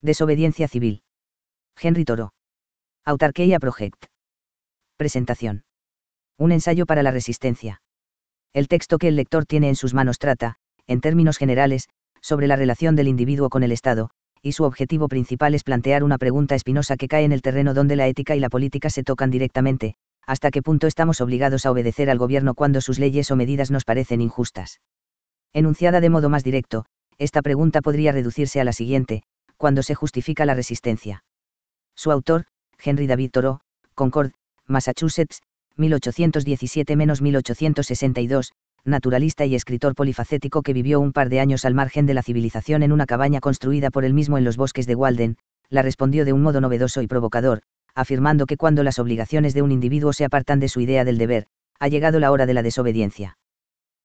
Desobediencia civil. Henry Toro. Autarquía Project. Presentación. Un ensayo para la resistencia. El texto que el lector tiene en sus manos trata, en términos generales, sobre la relación del individuo con el Estado, y su objetivo principal es plantear una pregunta espinosa que cae en el terreno donde la ética y la política se tocan directamente, hasta qué punto estamos obligados a obedecer al gobierno cuando sus leyes o medidas nos parecen injustas. Enunciada de modo más directo, esta pregunta podría reducirse a la siguiente, cuando se justifica la resistencia. Su autor, Henry David Thoreau, Concord, Massachusetts, 1817-1862, naturalista y escritor polifacético que vivió un par de años al margen de la civilización en una cabaña construida por él mismo en los bosques de Walden, la respondió de un modo novedoso y provocador, afirmando que cuando las obligaciones de un individuo se apartan de su idea del deber, ha llegado la hora de la desobediencia.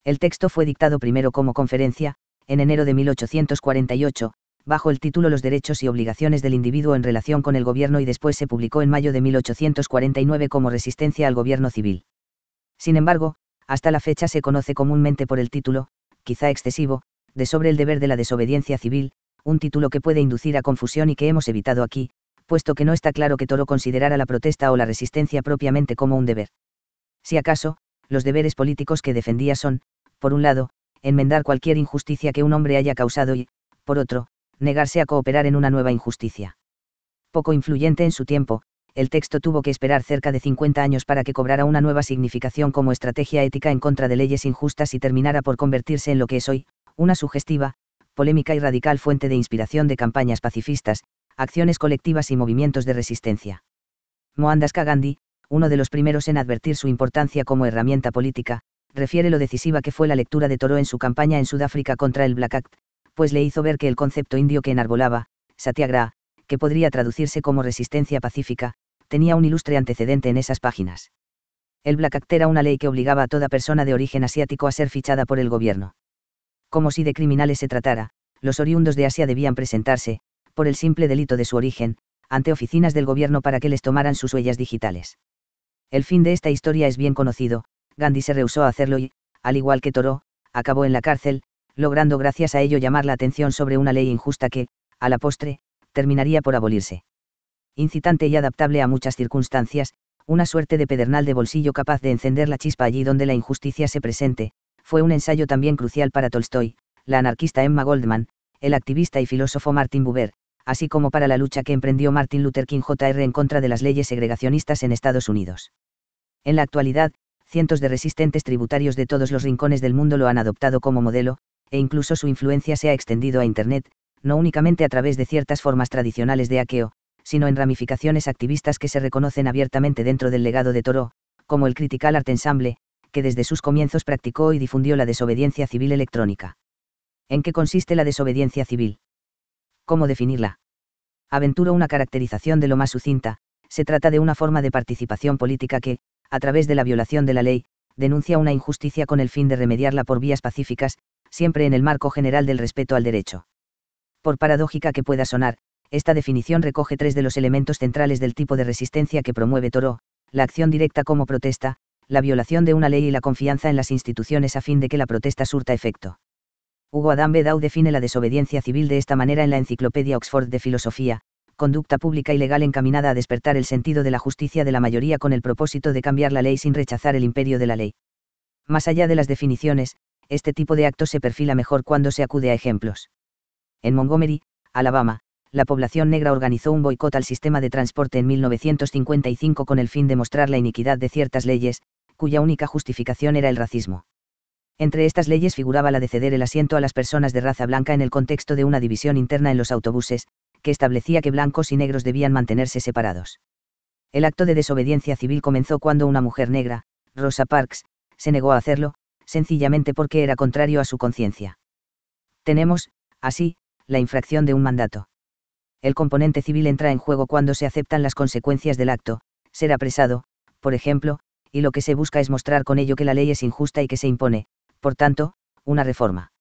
El texto fue dictado primero como conferencia, en enero de 1848, bajo el título Los derechos y obligaciones del individuo en relación con el gobierno y después se publicó en mayo de 1849 como Resistencia al gobierno civil. Sin embargo, hasta la fecha se conoce comúnmente por el título, quizá excesivo, de Sobre el deber de la desobediencia civil, un título que puede inducir a confusión y que hemos evitado aquí, puesto que no está claro que Toro considerara la protesta o la resistencia propiamente como un deber. Si acaso, los deberes políticos que defendía son, por un lado, enmendar cualquier injusticia que un hombre haya causado y, por otro, negarse a cooperar en una nueva injusticia. Poco influyente en su tiempo, el texto tuvo que esperar cerca de 50 años para que cobrara una nueva significación como estrategia ética en contra de leyes injustas y terminara por convertirse en lo que es hoy, una sugestiva, polémica y radical fuente de inspiración de campañas pacifistas, acciones colectivas y movimientos de resistencia. Mohandas Gandhi, uno de los primeros en advertir su importancia como herramienta política, refiere lo decisiva que fue la lectura de Toro en su campaña en Sudáfrica contra el Black Act, pues le hizo ver que el concepto indio que enarbolaba, Satyagraha, que podría traducirse como resistencia pacífica, tenía un ilustre antecedente en esas páginas. El Black Act era una ley que obligaba a toda persona de origen asiático a ser fichada por el gobierno. Como si de criminales se tratara, los oriundos de Asia debían presentarse, por el simple delito de su origen, ante oficinas del gobierno para que les tomaran sus huellas digitales. El fin de esta historia es bien conocido, Gandhi se rehusó a hacerlo y, al igual que Toro, acabó en la cárcel, logrando gracias a ello llamar la atención sobre una ley injusta que, a la postre, terminaría por abolirse. Incitante y adaptable a muchas circunstancias, una suerte de pedernal de bolsillo capaz de encender la chispa allí donde la injusticia se presente, fue un ensayo también crucial para Tolstoy, la anarquista Emma Goldman, el activista y filósofo Martin Buber, así como para la lucha que emprendió Martin Luther King Jr. en contra de las leyes segregacionistas en Estados Unidos. En la actualidad, cientos de resistentes tributarios de todos los rincones del mundo lo han adoptado como modelo, e incluso su influencia se ha extendido a Internet, no únicamente a través de ciertas formas tradicionales de aqueo, sino en ramificaciones activistas que se reconocen abiertamente dentro del legado de Toro, como el Critical Art Ensemble, que desde sus comienzos practicó y difundió la desobediencia civil electrónica. ¿En qué consiste la desobediencia civil? ¿Cómo definirla? Aventuro una caracterización de lo más sucinta, se trata de una forma de participación política que, a través de la violación de la ley, denuncia una injusticia con el fin de remediarla por vías pacíficas, siempre en el marco general del respeto al derecho. Por paradójica que pueda sonar, esta definición recoge tres de los elementos centrales del tipo de resistencia que promueve Toro, la acción directa como protesta, la violación de una ley y la confianza en las instituciones a fin de que la protesta surta efecto. Hugo Adam Bedau define la desobediencia civil de esta manera en la Enciclopedia Oxford de Filosofía, conducta pública y legal encaminada a despertar el sentido de la justicia de la mayoría con el propósito de cambiar la ley sin rechazar el imperio de la ley. Más allá de las definiciones, este tipo de acto se perfila mejor cuando se acude a ejemplos. En Montgomery, Alabama, la población negra organizó un boicot al sistema de transporte en 1955 con el fin de mostrar la iniquidad de ciertas leyes, cuya única justificación era el racismo. Entre estas leyes figuraba la de ceder el asiento a las personas de raza blanca en el contexto de una división interna en los autobuses, que establecía que blancos y negros debían mantenerse separados. El acto de desobediencia civil comenzó cuando una mujer negra, Rosa Parks, se negó a hacerlo, sencillamente porque era contrario a su conciencia. Tenemos, así, la infracción de un mandato. El componente civil entra en juego cuando se aceptan las consecuencias del acto, ser apresado, por ejemplo, y lo que se busca es mostrar con ello que la ley es injusta y que se impone, por tanto, una reforma.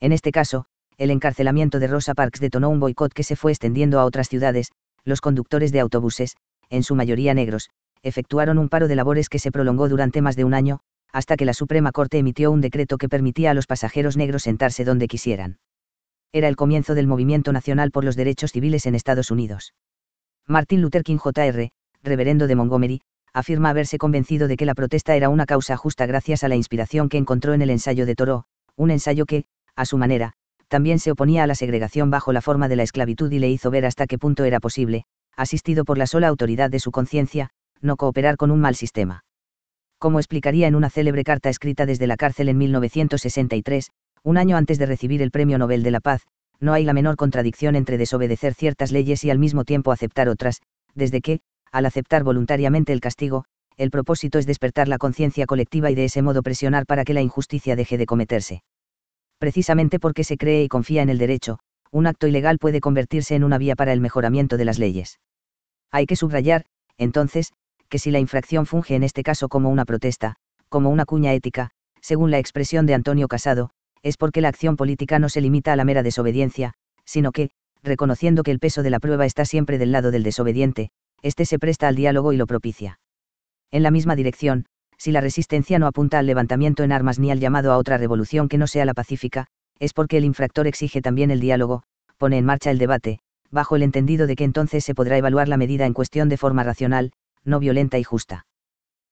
En este caso, el encarcelamiento de Rosa Parks detonó un boicot que se fue extendiendo a otras ciudades, los conductores de autobuses, en su mayoría negros, efectuaron un paro de labores que se prolongó durante más de un año, hasta que la Suprema Corte emitió un decreto que permitía a los pasajeros negros sentarse donde quisieran. Era el comienzo del movimiento nacional por los derechos civiles en Estados Unidos. Martin Luther King Jr., reverendo de Montgomery, afirma haberse convencido de que la protesta era una causa justa gracias a la inspiración que encontró en el ensayo de Toro, un ensayo que, a su manera, también se oponía a la segregación bajo la forma de la esclavitud y le hizo ver hasta qué punto era posible, asistido por la sola autoridad de su conciencia, no cooperar con un mal sistema como explicaría en una célebre carta escrita desde la cárcel en 1963, un año antes de recibir el Premio Nobel de la Paz, no hay la menor contradicción entre desobedecer ciertas leyes y al mismo tiempo aceptar otras, desde que, al aceptar voluntariamente el castigo, el propósito es despertar la conciencia colectiva y de ese modo presionar para que la injusticia deje de cometerse. Precisamente porque se cree y confía en el derecho, un acto ilegal puede convertirse en una vía para el mejoramiento de las leyes. Hay que subrayar, entonces, que si la infracción funge en este caso como una protesta, como una cuña ética, según la expresión de Antonio Casado, es porque la acción política no se limita a la mera desobediencia, sino que, reconociendo que el peso de la prueba está siempre del lado del desobediente, éste se presta al diálogo y lo propicia. En la misma dirección, si la resistencia no apunta al levantamiento en armas ni al llamado a otra revolución que no sea la pacífica, es porque el infractor exige también el diálogo, pone en marcha el debate, bajo el entendido de que entonces se podrá evaluar la medida en cuestión de forma racional, no violenta y justa.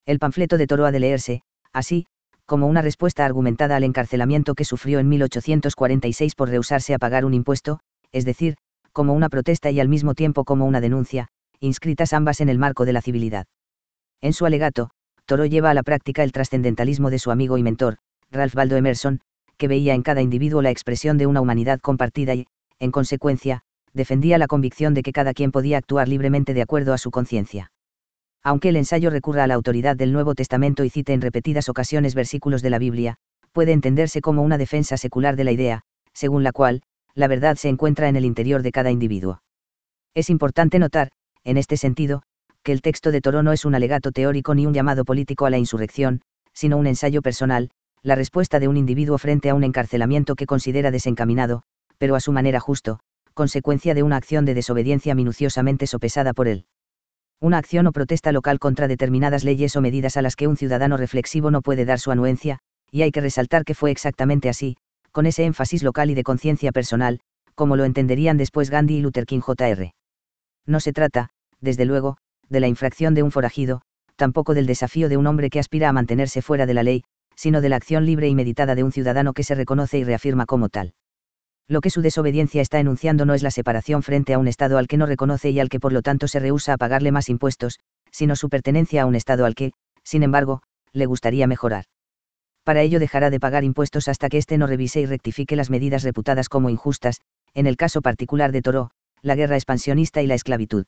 El panfleto de Toro ha de leerse, así, como una respuesta argumentada al encarcelamiento que sufrió en 1846 por rehusarse a pagar un impuesto, es decir, como una protesta y al mismo tiempo como una denuncia, inscritas ambas en el marco de la civilidad. En su alegato, Toro lleva a la práctica el trascendentalismo de su amigo y mentor, Ralph Waldo Emerson, que veía en cada individuo la expresión de una humanidad compartida y, en consecuencia, defendía la convicción de que cada quien podía actuar libremente de acuerdo a su conciencia aunque el ensayo recurra a la autoridad del Nuevo Testamento y cite en repetidas ocasiones versículos de la Biblia, puede entenderse como una defensa secular de la idea, según la cual, la verdad se encuentra en el interior de cada individuo. Es importante notar, en este sentido, que el texto de Toro no es un alegato teórico ni un llamado político a la insurrección, sino un ensayo personal, la respuesta de un individuo frente a un encarcelamiento que considera desencaminado, pero a su manera justo, consecuencia de una acción de desobediencia minuciosamente sopesada por él una acción o protesta local contra determinadas leyes o medidas a las que un ciudadano reflexivo no puede dar su anuencia, y hay que resaltar que fue exactamente así, con ese énfasis local y de conciencia personal, como lo entenderían después Gandhi y Luther King Jr. No se trata, desde luego, de la infracción de un forajido, tampoco del desafío de un hombre que aspira a mantenerse fuera de la ley, sino de la acción libre y meditada de un ciudadano que se reconoce y reafirma como tal. Lo que su desobediencia está enunciando no es la separación frente a un Estado al que no reconoce y al que por lo tanto se rehúsa a pagarle más impuestos, sino su pertenencia a un Estado al que, sin embargo, le gustaría mejorar. Para ello dejará de pagar impuestos hasta que éste no revise y rectifique las medidas reputadas como injustas, en el caso particular de Toro, la guerra expansionista y la esclavitud.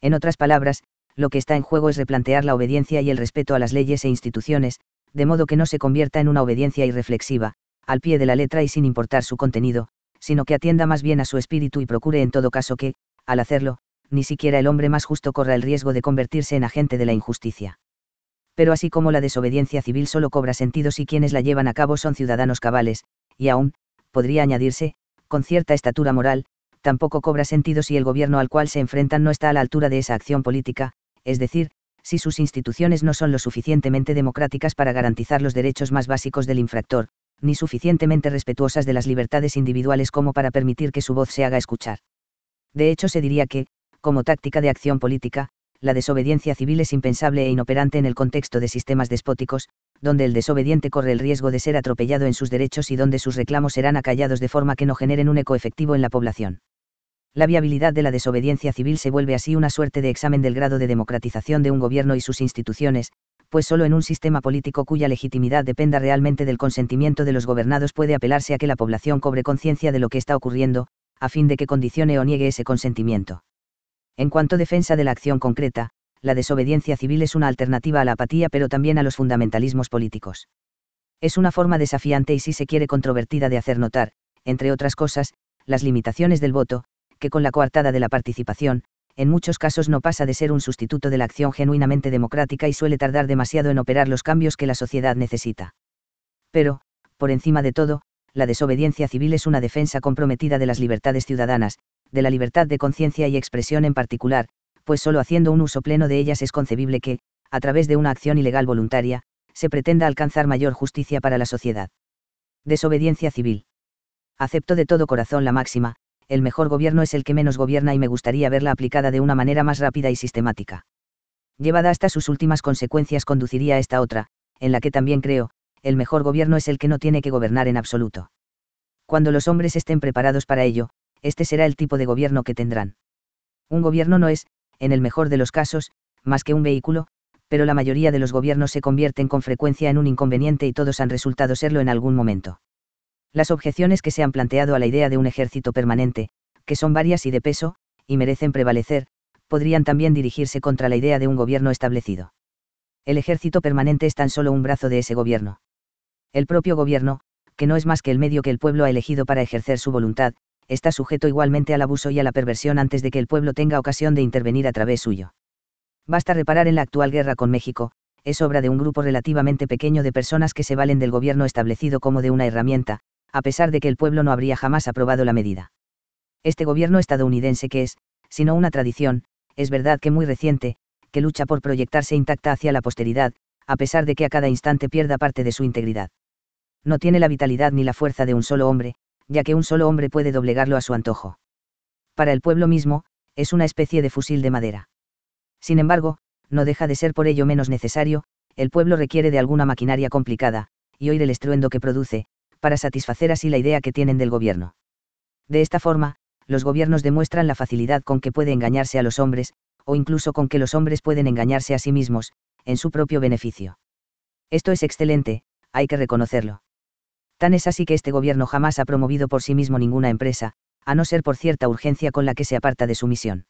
En otras palabras, lo que está en juego es replantear la obediencia y el respeto a las leyes e instituciones, de modo que no se convierta en una obediencia irreflexiva, al pie de la letra y sin importar su contenido, sino que atienda más bien a su espíritu y procure en todo caso que, al hacerlo, ni siquiera el hombre más justo corra el riesgo de convertirse en agente de la injusticia. Pero así como la desobediencia civil solo cobra sentido si quienes la llevan a cabo son ciudadanos cabales, y aún, podría añadirse, con cierta estatura moral, tampoco cobra sentido si el gobierno al cual se enfrentan no está a la altura de esa acción política, es decir, si sus instituciones no son lo suficientemente democráticas para garantizar los derechos más básicos del infractor, ni suficientemente respetuosas de las libertades individuales como para permitir que su voz se haga escuchar. De hecho, se diría que, como táctica de acción política, la desobediencia civil es impensable e inoperante en el contexto de sistemas despóticos, donde el desobediente corre el riesgo de ser atropellado en sus derechos y donde sus reclamos serán acallados de forma que no generen un eco efectivo en la población. La viabilidad de la desobediencia civil se vuelve así una suerte de examen del grado de democratización de un gobierno y sus instituciones, pues solo en un sistema político cuya legitimidad dependa realmente del consentimiento de los gobernados puede apelarse a que la población cobre conciencia de lo que está ocurriendo, a fin de que condicione o niegue ese consentimiento. En cuanto a defensa de la acción concreta, la desobediencia civil es una alternativa a la apatía pero también a los fundamentalismos políticos. Es una forma desafiante y si se quiere controvertida de hacer notar, entre otras cosas, las limitaciones del voto, que con la coartada de la participación, en muchos casos no pasa de ser un sustituto de la acción genuinamente democrática y suele tardar demasiado en operar los cambios que la sociedad necesita. Pero, por encima de todo, la desobediencia civil es una defensa comprometida de las libertades ciudadanas, de la libertad de conciencia y expresión en particular, pues solo haciendo un uso pleno de ellas es concebible que, a través de una acción ilegal voluntaria, se pretenda alcanzar mayor justicia para la sociedad. Desobediencia civil. Acepto de todo corazón la máxima, el mejor gobierno es el que menos gobierna y me gustaría verla aplicada de una manera más rápida y sistemática. Llevada hasta sus últimas consecuencias conduciría a esta otra, en la que también creo, el mejor gobierno es el que no tiene que gobernar en absoluto. Cuando los hombres estén preparados para ello, este será el tipo de gobierno que tendrán. Un gobierno no es, en el mejor de los casos, más que un vehículo, pero la mayoría de los gobiernos se convierten con frecuencia en un inconveniente y todos han resultado serlo en algún momento. Las objeciones que se han planteado a la idea de un ejército permanente, que son varias y de peso, y merecen prevalecer, podrían también dirigirse contra la idea de un gobierno establecido. El ejército permanente es tan solo un brazo de ese gobierno. El propio gobierno, que no es más que el medio que el pueblo ha elegido para ejercer su voluntad, está sujeto igualmente al abuso y a la perversión antes de que el pueblo tenga ocasión de intervenir a través suyo. Basta reparar en la actual guerra con México, es obra de un grupo relativamente pequeño de personas que se valen del gobierno establecido como de una herramienta, a pesar de que el pueblo no habría jamás aprobado la medida. Este gobierno estadounidense que es, sino una tradición, es verdad que muy reciente, que lucha por proyectarse intacta hacia la posteridad, a pesar de que a cada instante pierda parte de su integridad. No tiene la vitalidad ni la fuerza de un solo hombre, ya que un solo hombre puede doblegarlo a su antojo. Para el pueblo mismo, es una especie de fusil de madera. Sin embargo, no deja de ser por ello menos necesario, el pueblo requiere de alguna maquinaria complicada, y oír el estruendo que produce, para satisfacer así la idea que tienen del gobierno. De esta forma, los gobiernos demuestran la facilidad con que puede engañarse a los hombres, o incluso con que los hombres pueden engañarse a sí mismos, en su propio beneficio. Esto es excelente, hay que reconocerlo. Tan es así que este gobierno jamás ha promovido por sí mismo ninguna empresa, a no ser por cierta urgencia con la que se aparta de su misión.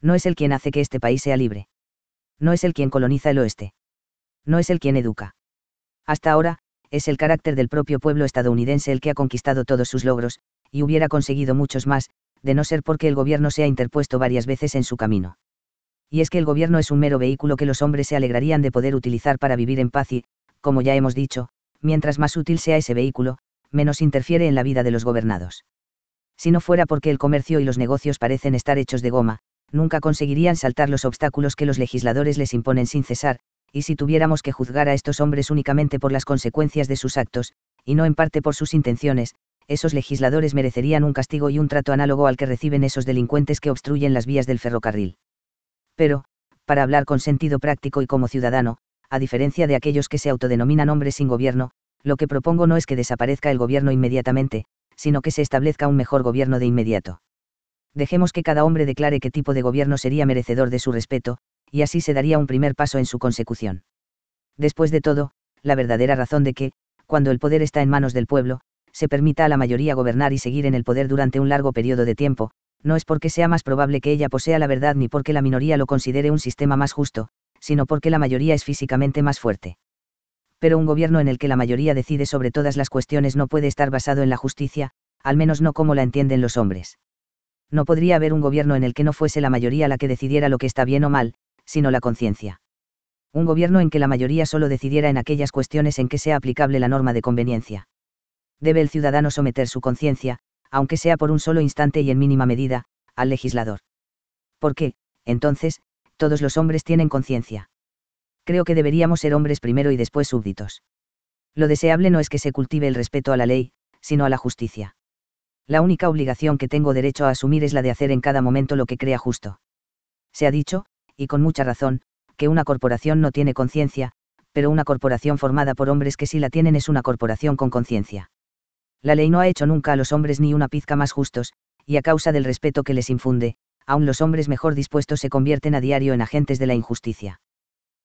No es el quien hace que este país sea libre. No es el quien coloniza el oeste. No es el quien educa. Hasta ahora, es el carácter del propio pueblo estadounidense el que ha conquistado todos sus logros, y hubiera conseguido muchos más, de no ser porque el gobierno se ha interpuesto varias veces en su camino. Y es que el gobierno es un mero vehículo que los hombres se alegrarían de poder utilizar para vivir en paz y, como ya hemos dicho, mientras más útil sea ese vehículo, menos interfiere en la vida de los gobernados. Si no fuera porque el comercio y los negocios parecen estar hechos de goma, nunca conseguirían saltar los obstáculos que los legisladores les imponen sin cesar, y si tuviéramos que juzgar a estos hombres únicamente por las consecuencias de sus actos, y no en parte por sus intenciones, esos legisladores merecerían un castigo y un trato análogo al que reciben esos delincuentes que obstruyen las vías del ferrocarril. Pero, para hablar con sentido práctico y como ciudadano, a diferencia de aquellos que se autodenominan hombres sin gobierno, lo que propongo no es que desaparezca el gobierno inmediatamente, sino que se establezca un mejor gobierno de inmediato. Dejemos que cada hombre declare qué tipo de gobierno sería merecedor de su respeto, y así se daría un primer paso en su consecución. Después de todo, la verdadera razón de que, cuando el poder está en manos del pueblo, se permita a la mayoría gobernar y seguir en el poder durante un largo periodo de tiempo, no es porque sea más probable que ella posea la verdad ni porque la minoría lo considere un sistema más justo, sino porque la mayoría es físicamente más fuerte. Pero un gobierno en el que la mayoría decide sobre todas las cuestiones no puede estar basado en la justicia, al menos no como la entienden los hombres. No podría haber un gobierno en el que no fuese la mayoría la que decidiera lo que está bien o mal, sino la conciencia. Un gobierno en que la mayoría solo decidiera en aquellas cuestiones en que sea aplicable la norma de conveniencia. Debe el ciudadano someter su conciencia, aunque sea por un solo instante y en mínima medida, al legislador. ¿Por qué, entonces, todos los hombres tienen conciencia? Creo que deberíamos ser hombres primero y después súbditos. Lo deseable no es que se cultive el respeto a la ley, sino a la justicia. La única obligación que tengo derecho a asumir es la de hacer en cada momento lo que crea justo. Se ha dicho, y con mucha razón, que una corporación no tiene conciencia, pero una corporación formada por hombres que sí la tienen es una corporación con conciencia. La ley no ha hecho nunca a los hombres ni una pizca más justos, y a causa del respeto que les infunde, aún los hombres mejor dispuestos se convierten a diario en agentes de la injusticia.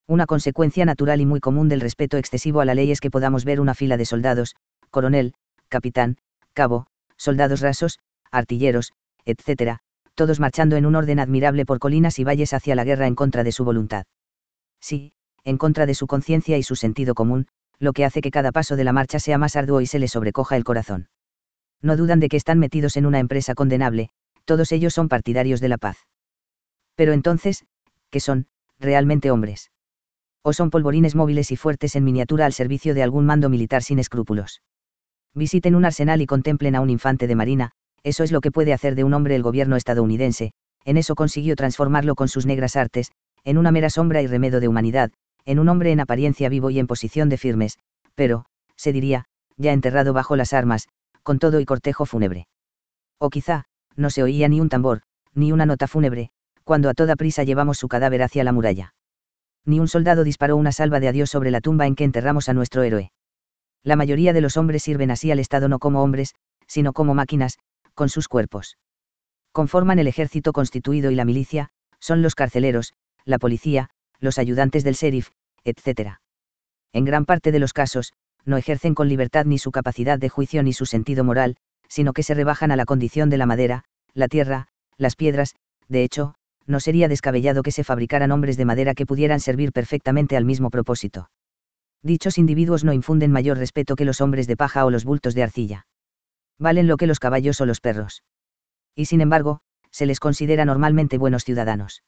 Una consecuencia natural y muy común del respeto excesivo a la ley es que podamos ver una fila de soldados, coronel, capitán, cabo, soldados rasos, artilleros, etc., todos marchando en un orden admirable por colinas y valles hacia la guerra en contra de su voluntad. Sí, en contra de su conciencia y su sentido común, lo que hace que cada paso de la marcha sea más arduo y se le sobrecoja el corazón. No dudan de que están metidos en una empresa condenable, todos ellos son partidarios de la paz. Pero entonces, ¿qué son, realmente hombres? ¿O son polvorines móviles y fuertes en miniatura al servicio de algún mando militar sin escrúpulos? Visiten un arsenal y contemplen a un infante de marina, eso es lo que puede hacer de un hombre el gobierno estadounidense, en eso consiguió transformarlo con sus negras artes, en una mera sombra y remedo de humanidad, en un hombre en apariencia vivo y en posición de firmes, pero, se diría, ya enterrado bajo las armas, con todo y cortejo fúnebre. O quizá, no se oía ni un tambor, ni una nota fúnebre, cuando a toda prisa llevamos su cadáver hacia la muralla. Ni un soldado disparó una salva de adiós sobre la tumba en que enterramos a nuestro héroe. La mayoría de los hombres sirven así al Estado no como hombres, sino como máquinas, con sus cuerpos. Conforman el ejército constituido y la milicia, son los carceleros, la policía, los ayudantes del sheriff, etc. En gran parte de los casos, no ejercen con libertad ni su capacidad de juicio ni su sentido moral, sino que se rebajan a la condición de la madera, la tierra, las piedras, de hecho, no sería descabellado que se fabricaran hombres de madera que pudieran servir perfectamente al mismo propósito. Dichos individuos no infunden mayor respeto que los hombres de paja o los bultos de arcilla. Valen lo que los caballos o los perros. Y sin embargo, se les considera normalmente buenos ciudadanos.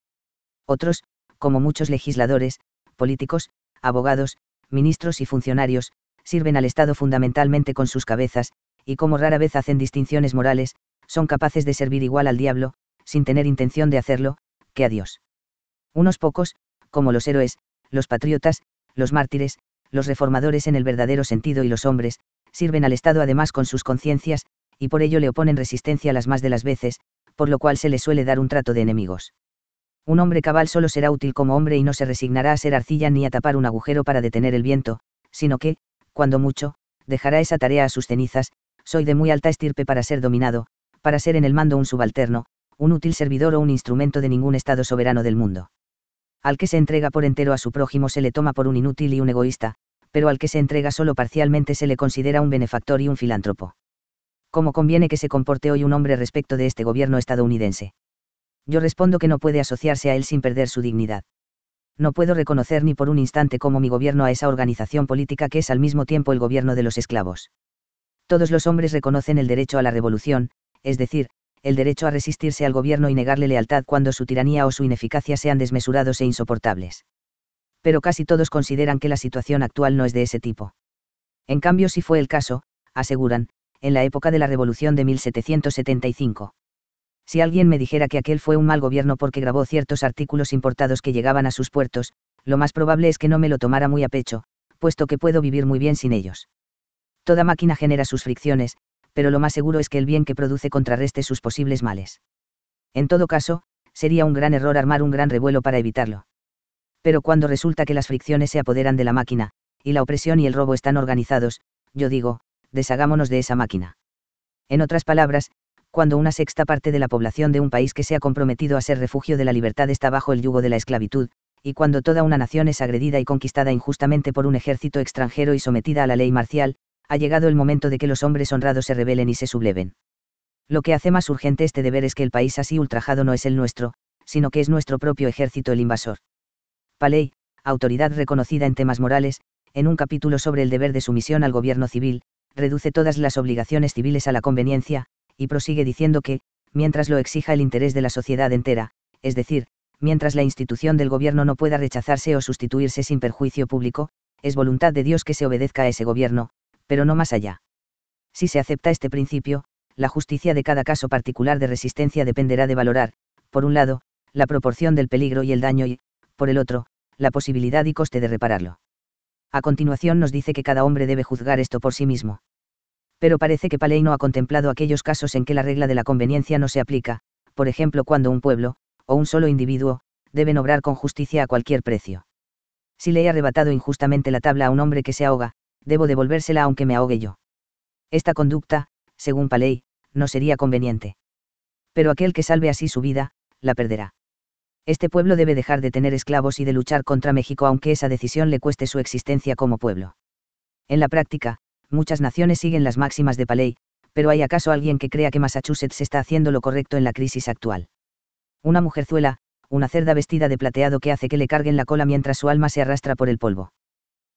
Otros, como muchos legisladores, políticos, abogados, ministros y funcionarios, sirven al Estado fundamentalmente con sus cabezas, y como rara vez hacen distinciones morales, son capaces de servir igual al diablo, sin tener intención de hacerlo, que a Dios. Unos pocos, como los héroes, los patriotas, los mártires, los reformadores en el verdadero sentido y los hombres, sirven al Estado además con sus conciencias, y por ello le oponen resistencia las más de las veces, por lo cual se le suele dar un trato de enemigos. Un hombre cabal solo será útil como hombre y no se resignará a ser arcilla ni a tapar un agujero para detener el viento, sino que, cuando mucho, dejará esa tarea a sus cenizas, soy de muy alta estirpe para ser dominado, para ser en el mando un subalterno, un útil servidor o un instrumento de ningún Estado soberano del mundo. Al que se entrega por entero a su prójimo se le toma por un inútil y un egoísta, pero al que se entrega solo parcialmente se le considera un benefactor y un filántropo. ¿Cómo conviene que se comporte hoy un hombre respecto de este gobierno estadounidense? Yo respondo que no puede asociarse a él sin perder su dignidad. No puedo reconocer ni por un instante como mi gobierno a esa organización política que es al mismo tiempo el gobierno de los esclavos. Todos los hombres reconocen el derecho a la revolución, es decir, el derecho a resistirse al gobierno y negarle lealtad cuando su tiranía o su ineficacia sean desmesurados e insoportables pero casi todos consideran que la situación actual no es de ese tipo. En cambio, si fue el caso, aseguran, en la época de la Revolución de 1775. Si alguien me dijera que aquel fue un mal gobierno porque grabó ciertos artículos importados que llegaban a sus puertos, lo más probable es que no me lo tomara muy a pecho, puesto que puedo vivir muy bien sin ellos. Toda máquina genera sus fricciones, pero lo más seguro es que el bien que produce contrarreste sus posibles males. En todo caso, sería un gran error armar un gran revuelo para evitarlo. Pero cuando resulta que las fricciones se apoderan de la máquina, y la opresión y el robo están organizados, yo digo, deshagámonos de esa máquina. En otras palabras, cuando una sexta parte de la población de un país que se ha comprometido a ser refugio de la libertad está bajo el yugo de la esclavitud, y cuando toda una nación es agredida y conquistada injustamente por un ejército extranjero y sometida a la ley marcial, ha llegado el momento de que los hombres honrados se rebelen y se subleven. Lo que hace más urgente este deber es que el país así ultrajado no es el nuestro, sino que es nuestro propio ejército el invasor. Paley, autoridad reconocida en temas morales, en un capítulo sobre el deber de sumisión al gobierno civil, reduce todas las obligaciones civiles a la conveniencia, y prosigue diciendo que, mientras lo exija el interés de la sociedad entera, es decir, mientras la institución del gobierno no pueda rechazarse o sustituirse sin perjuicio público, es voluntad de Dios que se obedezca a ese gobierno, pero no más allá. Si se acepta este principio, la justicia de cada caso particular de resistencia dependerá de valorar, por un lado, la proporción del peligro y el daño y, por el otro, la posibilidad y coste de repararlo. A continuación nos dice que cada hombre debe juzgar esto por sí mismo. Pero parece que Paley no ha contemplado aquellos casos en que la regla de la conveniencia no se aplica, por ejemplo cuando un pueblo, o un solo individuo, deben obrar con justicia a cualquier precio. Si le he arrebatado injustamente la tabla a un hombre que se ahoga, debo devolvérsela aunque me ahogue yo. Esta conducta, según Paley, no sería conveniente. Pero aquel que salve así su vida, la perderá este pueblo debe dejar de tener esclavos y de luchar contra México aunque esa decisión le cueste su existencia como pueblo. En la práctica, muchas naciones siguen las máximas de Paley, pero ¿hay acaso alguien que crea que Massachusetts está haciendo lo correcto en la crisis actual? Una mujerzuela, una cerda vestida de plateado que hace que le carguen la cola mientras su alma se arrastra por el polvo.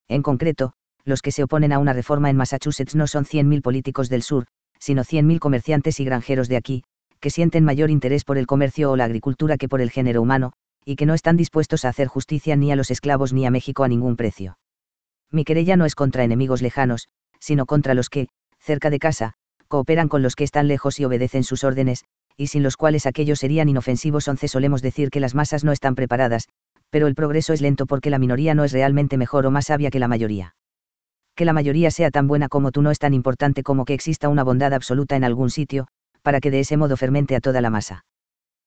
En concreto, los que se oponen a una reforma en Massachusetts no son 100.000 políticos del sur, sino 100.000 comerciantes y granjeros de aquí, que sienten mayor interés por el comercio o la agricultura que por el género humano, y que no están dispuestos a hacer justicia ni a los esclavos ni a México a ningún precio. Mi querella no es contra enemigos lejanos, sino contra los que, cerca de casa, cooperan con los que están lejos y obedecen sus órdenes, y sin los cuales aquellos serían inofensivos. Once Solemos decir que las masas no están preparadas, pero el progreso es lento porque la minoría no es realmente mejor o más sabia que la mayoría. Que la mayoría sea tan buena como tú no es tan importante como que exista una bondad absoluta en algún sitio, para que de ese modo fermente a toda la masa.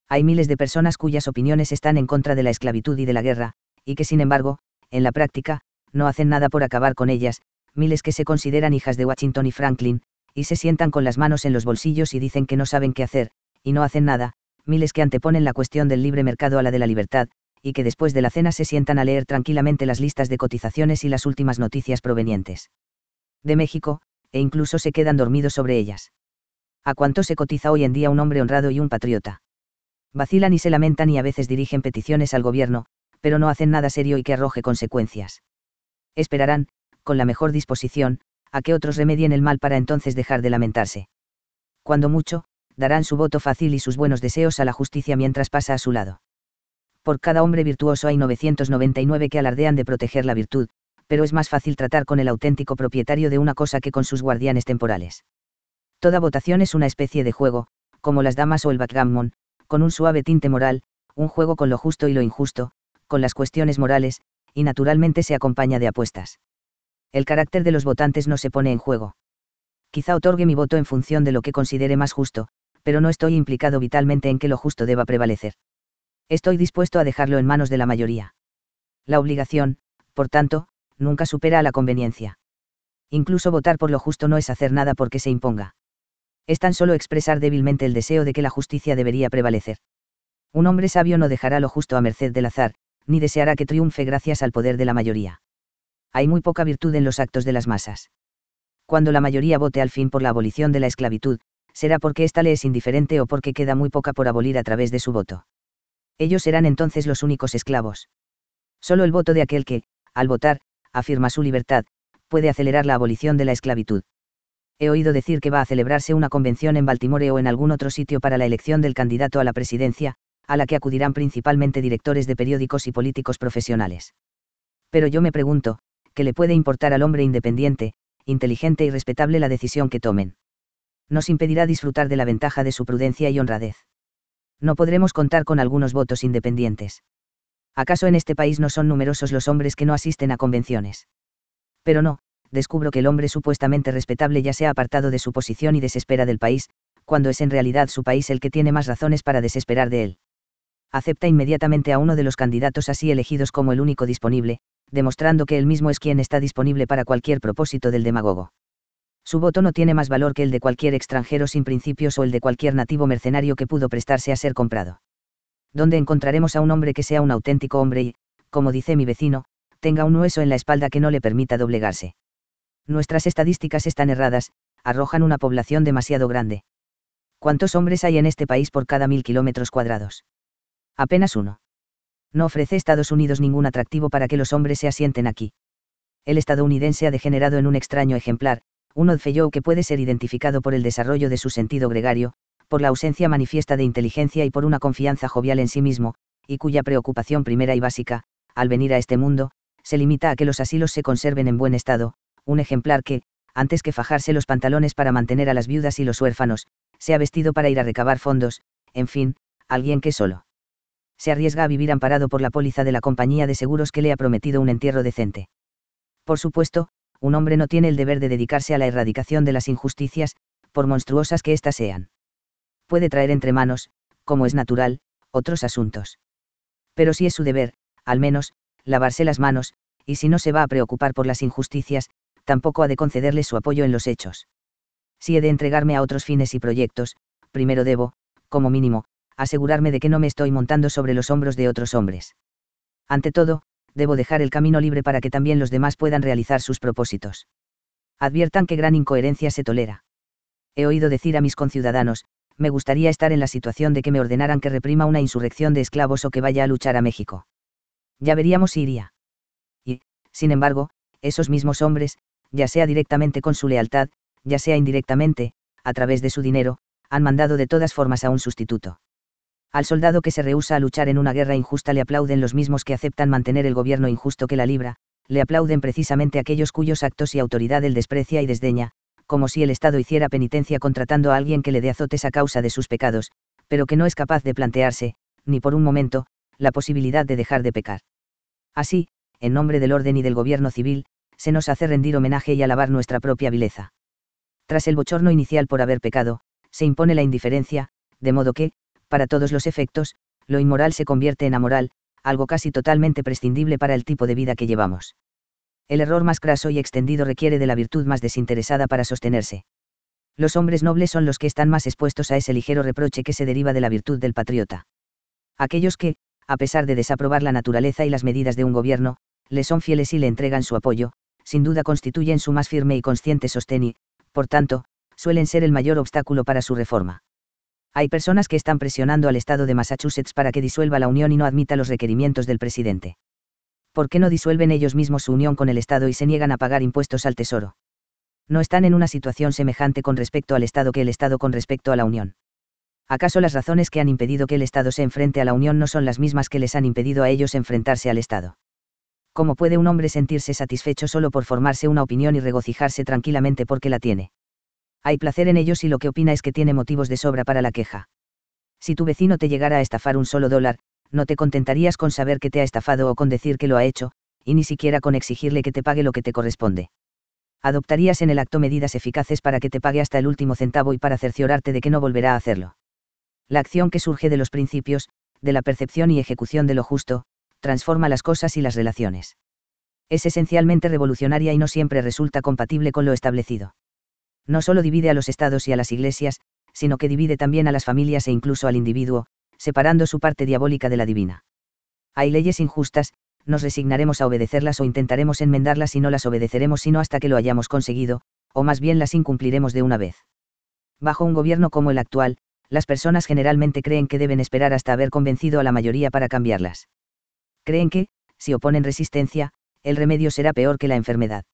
Hay miles de personas cuyas opiniones están en contra de la esclavitud y de la guerra, y que sin embargo, en la práctica, no hacen nada por acabar con ellas, miles que se consideran hijas de Washington y Franklin, y se sientan con las manos en los bolsillos y dicen que no saben qué hacer, y no hacen nada, miles que anteponen la cuestión del libre mercado a la de la libertad, y que después de la cena se sientan a leer tranquilamente las listas de cotizaciones y las últimas noticias provenientes de México, e incluso se quedan dormidos sobre ellas a cuánto se cotiza hoy en día un hombre honrado y un patriota. Vacilan y se lamentan y a veces dirigen peticiones al gobierno, pero no hacen nada serio y que arroje consecuencias. Esperarán, con la mejor disposición, a que otros remedien el mal para entonces dejar de lamentarse. Cuando mucho, darán su voto fácil y sus buenos deseos a la justicia mientras pasa a su lado. Por cada hombre virtuoso hay 999 que alardean de proteger la virtud, pero es más fácil tratar con el auténtico propietario de una cosa que con sus guardianes temporales. Toda votación es una especie de juego, como las damas o el backgammon, con un suave tinte moral, un juego con lo justo y lo injusto, con las cuestiones morales, y naturalmente se acompaña de apuestas. El carácter de los votantes no se pone en juego. Quizá otorgue mi voto en función de lo que considere más justo, pero no estoy implicado vitalmente en que lo justo deba prevalecer. Estoy dispuesto a dejarlo en manos de la mayoría. La obligación, por tanto, nunca supera a la conveniencia. Incluso votar por lo justo no es hacer nada porque se imponga es tan solo expresar débilmente el deseo de que la justicia debería prevalecer. Un hombre sabio no dejará lo justo a merced del azar, ni deseará que triunfe gracias al poder de la mayoría. Hay muy poca virtud en los actos de las masas. Cuando la mayoría vote al fin por la abolición de la esclavitud, será porque esta le es indiferente o porque queda muy poca por abolir a través de su voto. Ellos serán entonces los únicos esclavos. Solo el voto de aquel que, al votar, afirma su libertad, puede acelerar la abolición de la esclavitud he oído decir que va a celebrarse una convención en Baltimore o en algún otro sitio para la elección del candidato a la presidencia, a la que acudirán principalmente directores de periódicos y políticos profesionales. Pero yo me pregunto, ¿qué le puede importar al hombre independiente, inteligente y respetable la decisión que tomen? Nos impedirá disfrutar de la ventaja de su prudencia y honradez. No podremos contar con algunos votos independientes. ¿Acaso en este país no son numerosos los hombres que no asisten a convenciones? Pero no, descubro que el hombre supuestamente respetable ya se ha apartado de su posición y desespera del país, cuando es en realidad su país el que tiene más razones para desesperar de él. Acepta inmediatamente a uno de los candidatos así elegidos como el único disponible, demostrando que él mismo es quien está disponible para cualquier propósito del demagogo. Su voto no tiene más valor que el de cualquier extranjero sin principios o el de cualquier nativo mercenario que pudo prestarse a ser comprado. ¿Dónde encontraremos a un hombre que sea un auténtico hombre y, como dice mi vecino, tenga un hueso en la espalda que no le permita doblegarse? Nuestras estadísticas están erradas, arrojan una población demasiado grande. ¿Cuántos hombres hay en este país por cada mil kilómetros cuadrados? Apenas uno. No ofrece Estados Unidos ningún atractivo para que los hombres se asienten aquí. El estadounidense ha degenerado en un extraño ejemplar, un Oddfellow que puede ser identificado por el desarrollo de su sentido gregario, por la ausencia manifiesta de inteligencia y por una confianza jovial en sí mismo, y cuya preocupación primera y básica, al venir a este mundo, se limita a que los asilos se conserven en buen estado, un ejemplar que, antes que fajarse los pantalones para mantener a las viudas y los huérfanos, se ha vestido para ir a recabar fondos, en fin, alguien que solo se arriesga a vivir amparado por la póliza de la compañía de seguros que le ha prometido un entierro decente. Por supuesto, un hombre no tiene el deber de dedicarse a la erradicación de las injusticias, por monstruosas que éstas sean. Puede traer entre manos, como es natural, otros asuntos. Pero si es su deber, al menos, lavarse las manos, y si no se va a preocupar por las injusticias, tampoco ha de concederle su apoyo en los hechos. Si he de entregarme a otros fines y proyectos, primero debo, como mínimo, asegurarme de que no me estoy montando sobre los hombros de otros hombres. Ante todo, debo dejar el camino libre para que también los demás puedan realizar sus propósitos. Adviertan que gran incoherencia se tolera. He oído decir a mis conciudadanos, me gustaría estar en la situación de que me ordenaran que reprima una insurrección de esclavos o que vaya a luchar a México. Ya veríamos si iría. Y, sin embargo, esos mismos hombres, ya sea directamente con su lealtad, ya sea indirectamente, a través de su dinero, han mandado de todas formas a un sustituto. Al soldado que se rehúsa a luchar en una guerra injusta le aplauden los mismos que aceptan mantener el gobierno injusto que la libra, le aplauden precisamente aquellos cuyos actos y autoridad él desprecia y desdeña, como si el Estado hiciera penitencia contratando a alguien que le dé azotes a causa de sus pecados, pero que no es capaz de plantearse, ni por un momento, la posibilidad de dejar de pecar. Así, en nombre del orden y del gobierno civil, se nos hace rendir homenaje y alabar nuestra propia vileza. Tras el bochorno inicial por haber pecado, se impone la indiferencia, de modo que, para todos los efectos, lo inmoral se convierte en amoral, algo casi totalmente prescindible para el tipo de vida que llevamos. El error más craso y extendido requiere de la virtud más desinteresada para sostenerse. Los hombres nobles son los que están más expuestos a ese ligero reproche que se deriva de la virtud del patriota. Aquellos que, a pesar de desaprobar la naturaleza y las medidas de un gobierno, le son fieles y le entregan su apoyo, sin duda constituyen su más firme y consciente sostén y, por tanto, suelen ser el mayor obstáculo para su reforma. Hay personas que están presionando al Estado de Massachusetts para que disuelva la Unión y no admita los requerimientos del presidente. ¿Por qué no disuelven ellos mismos su unión con el Estado y se niegan a pagar impuestos al Tesoro? No están en una situación semejante con respecto al Estado que el Estado con respecto a la Unión. ¿Acaso las razones que han impedido que el Estado se enfrente a la Unión no son las mismas que les han impedido a ellos enfrentarse al Estado? ¿cómo puede un hombre sentirse satisfecho solo por formarse una opinión y regocijarse tranquilamente porque la tiene? Hay placer en ellos y lo que opina es que tiene motivos de sobra para la queja. Si tu vecino te llegara a estafar un solo dólar, no te contentarías con saber que te ha estafado o con decir que lo ha hecho, y ni siquiera con exigirle que te pague lo que te corresponde. Adoptarías en el acto medidas eficaces para que te pague hasta el último centavo y para cerciorarte de que no volverá a hacerlo. La acción que surge de los principios, de la percepción y ejecución de lo justo, transforma las cosas y las relaciones. Es esencialmente revolucionaria y no siempre resulta compatible con lo establecido. No solo divide a los estados y a las iglesias, sino que divide también a las familias e incluso al individuo, separando su parte diabólica de la divina. Hay leyes injustas, nos resignaremos a obedecerlas o intentaremos enmendarlas y no las obedeceremos sino hasta que lo hayamos conseguido, o más bien las incumpliremos de una vez. Bajo un gobierno como el actual, las personas generalmente creen que deben esperar hasta haber convencido a la mayoría para cambiarlas. Creen que, si oponen resistencia, el remedio será peor que la enfermedad.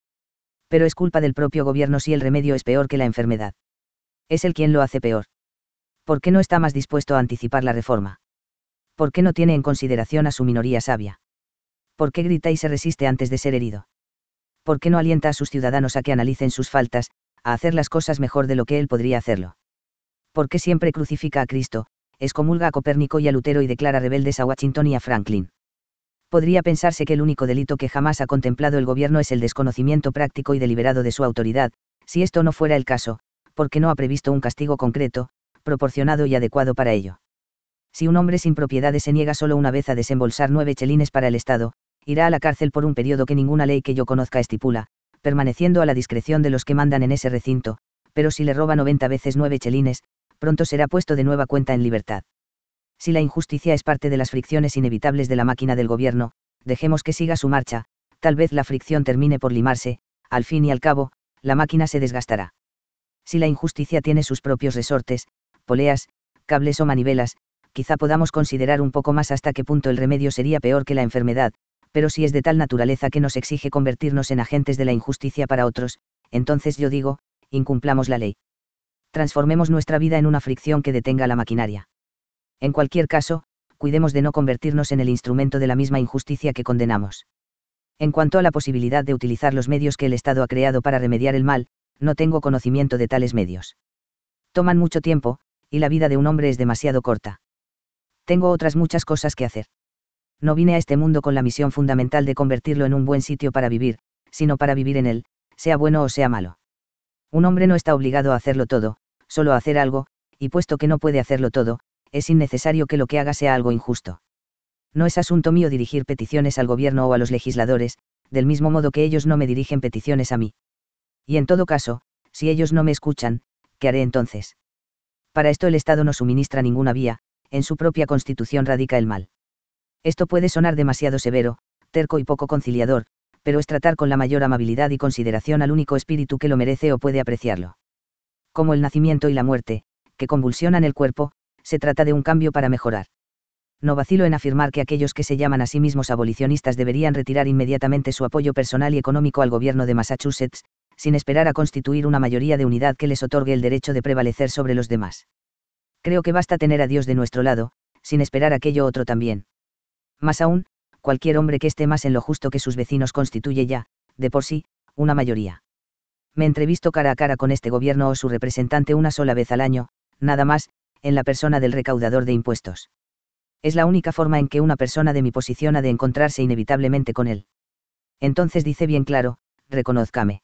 Pero es culpa del propio gobierno si el remedio es peor que la enfermedad. Es el quien lo hace peor. ¿Por qué no está más dispuesto a anticipar la reforma? ¿Por qué no tiene en consideración a su minoría sabia? ¿Por qué grita y se resiste antes de ser herido? ¿Por qué no alienta a sus ciudadanos a que analicen sus faltas, a hacer las cosas mejor de lo que él podría hacerlo? ¿Por qué siempre crucifica a Cristo, excomulga a Copérnico y a Lutero y declara rebeldes a Washington y a Franklin? podría pensarse que el único delito que jamás ha contemplado el gobierno es el desconocimiento práctico y deliberado de su autoridad, si esto no fuera el caso, porque no ha previsto un castigo concreto, proporcionado y adecuado para ello. Si un hombre sin propiedades se niega solo una vez a desembolsar nueve chelines para el Estado, irá a la cárcel por un periodo que ninguna ley que yo conozca estipula, permaneciendo a la discreción de los que mandan en ese recinto, pero si le roba 90 veces nueve chelines, pronto será puesto de nueva cuenta en libertad. Si la injusticia es parte de las fricciones inevitables de la máquina del gobierno, dejemos que siga su marcha, tal vez la fricción termine por limarse, al fin y al cabo, la máquina se desgastará. Si la injusticia tiene sus propios resortes, poleas, cables o manivelas, quizá podamos considerar un poco más hasta qué punto el remedio sería peor que la enfermedad, pero si es de tal naturaleza que nos exige convertirnos en agentes de la injusticia para otros, entonces yo digo, incumplamos la ley. Transformemos nuestra vida en una fricción que detenga la maquinaria. En cualquier caso, cuidemos de no convertirnos en el instrumento de la misma injusticia que condenamos. En cuanto a la posibilidad de utilizar los medios que el Estado ha creado para remediar el mal, no tengo conocimiento de tales medios. Toman mucho tiempo, y la vida de un hombre es demasiado corta. Tengo otras muchas cosas que hacer. No vine a este mundo con la misión fundamental de convertirlo en un buen sitio para vivir, sino para vivir en él, sea bueno o sea malo. Un hombre no está obligado a hacerlo todo, solo a hacer algo, y puesto que no puede hacerlo todo, es innecesario que lo que haga sea algo injusto. No es asunto mío dirigir peticiones al gobierno o a los legisladores, del mismo modo que ellos no me dirigen peticiones a mí. Y en todo caso, si ellos no me escuchan, ¿qué haré entonces? Para esto el Estado no suministra ninguna vía, en su propia constitución radica el mal. Esto puede sonar demasiado severo, terco y poco conciliador, pero es tratar con la mayor amabilidad y consideración al único espíritu que lo merece o puede apreciarlo. Como el nacimiento y la muerte, que convulsionan el cuerpo, se trata de un cambio para mejorar. No vacilo en afirmar que aquellos que se llaman a sí mismos abolicionistas deberían retirar inmediatamente su apoyo personal y económico al gobierno de Massachusetts, sin esperar a constituir una mayoría de unidad que les otorgue el derecho de prevalecer sobre los demás. Creo que basta tener a Dios de nuestro lado, sin esperar aquello otro también. Más aún, cualquier hombre que esté más en lo justo que sus vecinos constituye ya, de por sí, una mayoría. Me entrevisto cara a cara con este gobierno o su representante una sola vez al año, nada más, en la persona del recaudador de impuestos. Es la única forma en que una persona de mi posición ha de encontrarse inevitablemente con él. Entonces dice bien claro, reconozcame.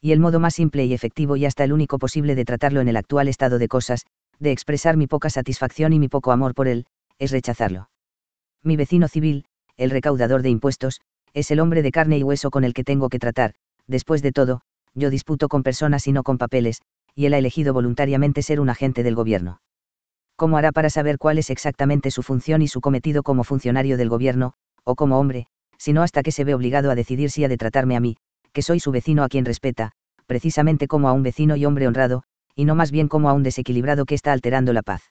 Y el modo más simple y efectivo y hasta el único posible de tratarlo en el actual estado de cosas, de expresar mi poca satisfacción y mi poco amor por él, es rechazarlo. Mi vecino civil, el recaudador de impuestos, es el hombre de carne y hueso con el que tengo que tratar, después de todo, yo disputo con personas y no con papeles, y él ha elegido voluntariamente ser un agente del gobierno. ¿cómo hará para saber cuál es exactamente su función y su cometido como funcionario del gobierno, o como hombre, sino hasta que se ve obligado a decidir si ha de tratarme a mí, que soy su vecino a quien respeta, precisamente como a un vecino y hombre honrado, y no más bien como a un desequilibrado que está alterando la paz?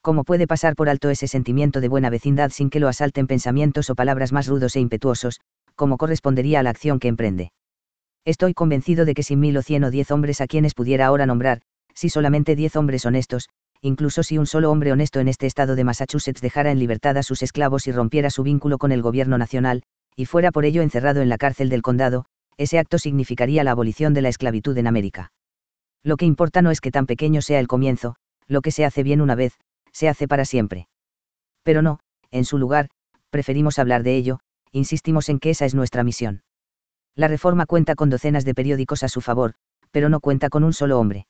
¿Cómo puede pasar por alto ese sentimiento de buena vecindad sin que lo asalten pensamientos o palabras más rudos e impetuosos, como correspondería a la acción que emprende? Estoy convencido de que sin mil o cien o diez hombres a quienes pudiera ahora nombrar, si solamente diez hombres honestos, incluso si un solo hombre honesto en este estado de Massachusetts dejara en libertad a sus esclavos y rompiera su vínculo con el gobierno nacional, y fuera por ello encerrado en la cárcel del condado, ese acto significaría la abolición de la esclavitud en América. Lo que importa no es que tan pequeño sea el comienzo, lo que se hace bien una vez, se hace para siempre. Pero no, en su lugar, preferimos hablar de ello, insistimos en que esa es nuestra misión. La reforma cuenta con docenas de periódicos a su favor, pero no cuenta con un solo hombre.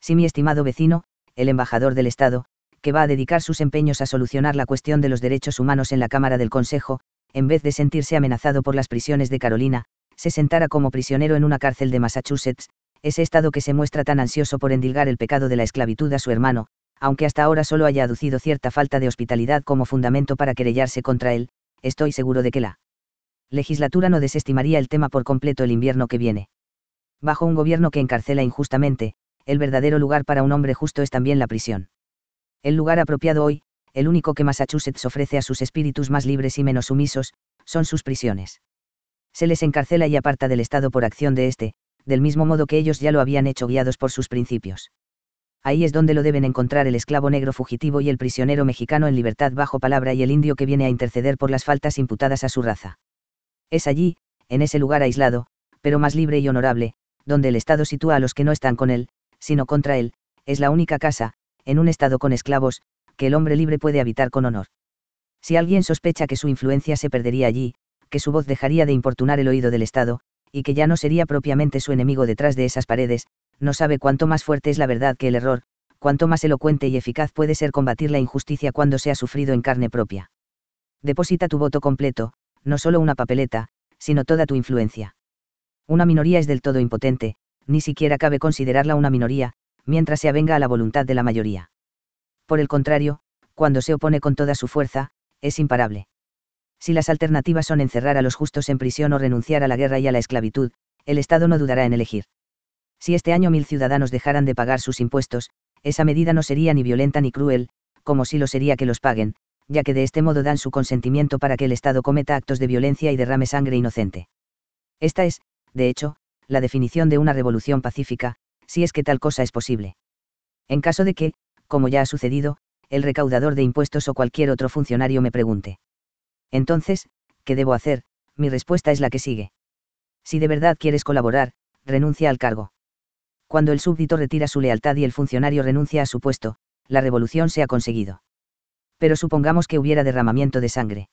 Si mi estimado vecino, el embajador del Estado, que va a dedicar sus empeños a solucionar la cuestión de los derechos humanos en la Cámara del Consejo, en vez de sentirse amenazado por las prisiones de Carolina, se sentara como prisionero en una cárcel de Massachusetts, ese Estado que se muestra tan ansioso por endilgar el pecado de la esclavitud a su hermano, aunque hasta ahora solo haya aducido cierta falta de hospitalidad como fundamento para querellarse contra él, estoy seguro de que la legislatura no desestimaría el tema por completo el invierno que viene. Bajo un gobierno que encarcela injustamente, el verdadero lugar para un hombre justo es también la prisión. El lugar apropiado hoy, el único que Massachusetts ofrece a sus espíritus más libres y menos sumisos, son sus prisiones. Se les encarcela y aparta del Estado por acción de éste, del mismo modo que ellos ya lo habían hecho guiados por sus principios. Ahí es donde lo deben encontrar el esclavo negro fugitivo y el prisionero mexicano en libertad bajo palabra y el indio que viene a interceder por las faltas imputadas a su raza. Es allí, en ese lugar aislado, pero más libre y honorable, donde el Estado sitúa a los que no están con él, sino contra él, es la única casa, en un estado con esclavos, que el hombre libre puede habitar con honor. Si alguien sospecha que su influencia se perdería allí, que su voz dejaría de importunar el oído del Estado, y que ya no sería propiamente su enemigo detrás de esas paredes, no sabe cuánto más fuerte es la verdad que el error, cuánto más elocuente y eficaz puede ser combatir la injusticia cuando se ha sufrido en carne propia. Deposita tu voto completo, no solo una papeleta, sino toda tu influencia. Una minoría es del todo impotente, ni siquiera cabe considerarla una minoría, mientras se avenga a la voluntad de la mayoría. Por el contrario, cuando se opone con toda su fuerza, es imparable. Si las alternativas son encerrar a los justos en prisión o renunciar a la guerra y a la esclavitud, el Estado no dudará en elegir. Si este año mil ciudadanos dejaran de pagar sus impuestos, esa medida no sería ni violenta ni cruel, como si lo sería que los paguen, ya que de este modo dan su consentimiento para que el Estado cometa actos de violencia y derrame sangre inocente. Esta es, de hecho, la definición de una revolución pacífica, si es que tal cosa es posible. En caso de que, como ya ha sucedido, el recaudador de impuestos o cualquier otro funcionario me pregunte. Entonces, ¿qué debo hacer? Mi respuesta es la que sigue. Si de verdad quieres colaborar, renuncia al cargo. Cuando el súbdito retira su lealtad y el funcionario renuncia a su puesto, la revolución se ha conseguido. Pero supongamos que hubiera derramamiento de sangre.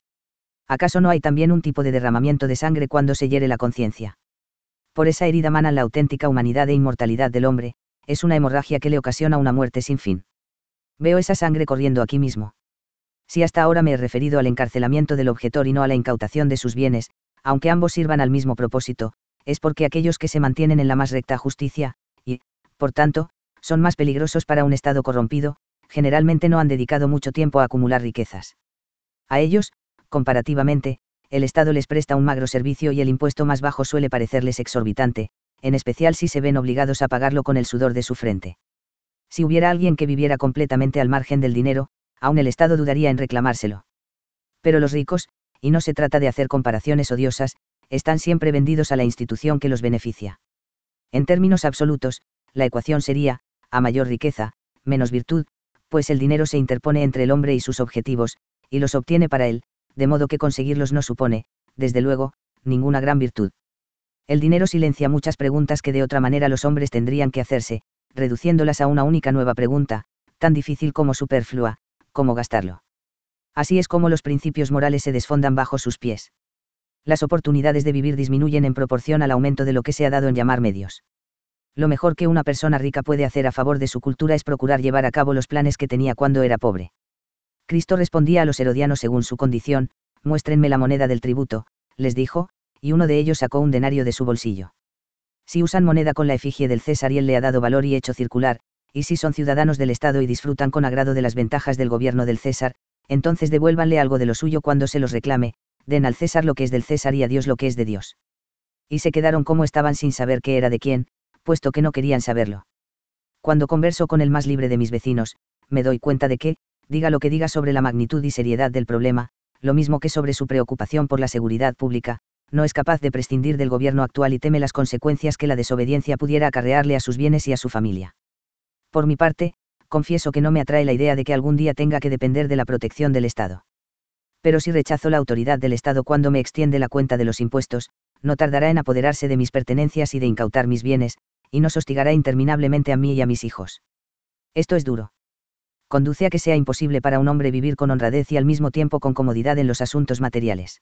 ¿Acaso no hay también un tipo de derramamiento de sangre cuando se hiere la conciencia? por esa herida manan la auténtica humanidad e inmortalidad del hombre, es una hemorragia que le ocasiona una muerte sin fin. Veo esa sangre corriendo aquí mismo. Si hasta ahora me he referido al encarcelamiento del objetor y no a la incautación de sus bienes, aunque ambos sirvan al mismo propósito, es porque aquellos que se mantienen en la más recta justicia, y, por tanto, son más peligrosos para un Estado corrompido, generalmente no han dedicado mucho tiempo a acumular riquezas. A ellos, comparativamente, el Estado les presta un magro servicio y el impuesto más bajo suele parecerles exorbitante, en especial si se ven obligados a pagarlo con el sudor de su frente. Si hubiera alguien que viviera completamente al margen del dinero, aún el Estado dudaría en reclamárselo. Pero los ricos, y no se trata de hacer comparaciones odiosas, están siempre vendidos a la institución que los beneficia. En términos absolutos, la ecuación sería, a mayor riqueza, menos virtud, pues el dinero se interpone entre el hombre y sus objetivos, y los obtiene para él, de modo que conseguirlos no supone, desde luego, ninguna gran virtud. El dinero silencia muchas preguntas que de otra manera los hombres tendrían que hacerse, reduciéndolas a una única nueva pregunta, tan difícil como superflua, cómo gastarlo. Así es como los principios morales se desfondan bajo sus pies. Las oportunidades de vivir disminuyen en proporción al aumento de lo que se ha dado en llamar medios. Lo mejor que una persona rica puede hacer a favor de su cultura es procurar llevar a cabo los planes que tenía cuando era pobre. Cristo respondía a los herodianos según su condición, muéstrenme la moneda del tributo, les dijo, y uno de ellos sacó un denario de su bolsillo. Si usan moneda con la efigie del César y él le ha dado valor y hecho circular, y si son ciudadanos del Estado y disfrutan con agrado de las ventajas del gobierno del César, entonces devuélvanle algo de lo suyo cuando se los reclame, den al César lo que es del César y a Dios lo que es de Dios. Y se quedaron como estaban sin saber qué era de quién, puesto que no querían saberlo. Cuando converso con el más libre de mis vecinos, me doy cuenta de que, diga lo que diga sobre la magnitud y seriedad del problema, lo mismo que sobre su preocupación por la seguridad pública, no es capaz de prescindir del gobierno actual y teme las consecuencias que la desobediencia pudiera acarrearle a sus bienes y a su familia. Por mi parte, confieso que no me atrae la idea de que algún día tenga que depender de la protección del Estado. Pero si rechazo la autoridad del Estado cuando me extiende la cuenta de los impuestos, no tardará en apoderarse de mis pertenencias y de incautar mis bienes, y nos hostigará interminablemente a mí y a mis hijos. Esto es duro conduce a que sea imposible para un hombre vivir con honradez y al mismo tiempo con comodidad en los asuntos materiales.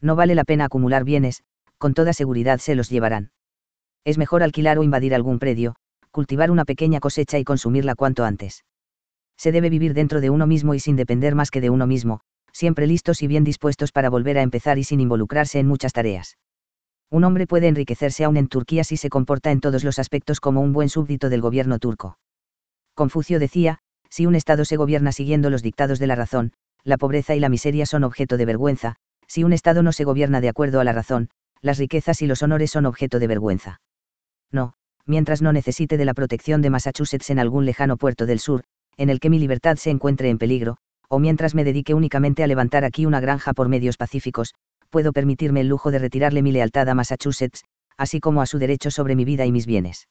No vale la pena acumular bienes, con toda seguridad se los llevarán. Es mejor alquilar o invadir algún predio, cultivar una pequeña cosecha y consumirla cuanto antes. Se debe vivir dentro de uno mismo y sin depender más que de uno mismo, siempre listos y bien dispuestos para volver a empezar y sin involucrarse en muchas tareas. Un hombre puede enriquecerse aún en Turquía si se comporta en todos los aspectos como un buen súbdito del gobierno turco. Confucio decía, si un Estado se gobierna siguiendo los dictados de la razón, la pobreza y la miseria son objeto de vergüenza, si un Estado no se gobierna de acuerdo a la razón, las riquezas y los honores son objeto de vergüenza. No, mientras no necesite de la protección de Massachusetts en algún lejano puerto del sur, en el que mi libertad se encuentre en peligro, o mientras me dedique únicamente a levantar aquí una granja por medios pacíficos, puedo permitirme el lujo de retirarle mi lealtad a Massachusetts, así como a su derecho sobre mi vida y mis bienes.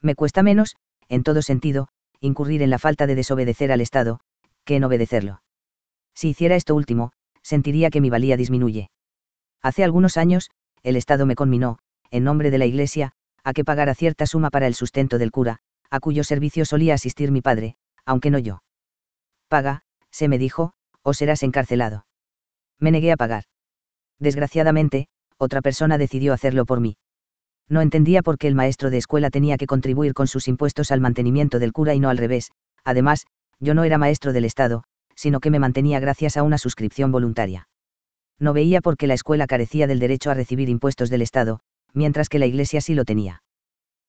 Me cuesta menos, en todo sentido, incurrir en la falta de desobedecer al Estado, que en obedecerlo. Si hiciera esto último, sentiría que mi valía disminuye. Hace algunos años, el Estado me conminó, en nombre de la Iglesia, a que pagara cierta suma para el sustento del cura, a cuyo servicio solía asistir mi padre, aunque no yo. Paga, se me dijo, o serás encarcelado. Me negué a pagar. Desgraciadamente, otra persona decidió hacerlo por mí. No entendía por qué el maestro de escuela tenía que contribuir con sus impuestos al mantenimiento del cura y no al revés. Además, yo no era maestro del Estado, sino que me mantenía gracias a una suscripción voluntaria. No veía por qué la escuela carecía del derecho a recibir impuestos del Estado, mientras que la Iglesia sí lo tenía.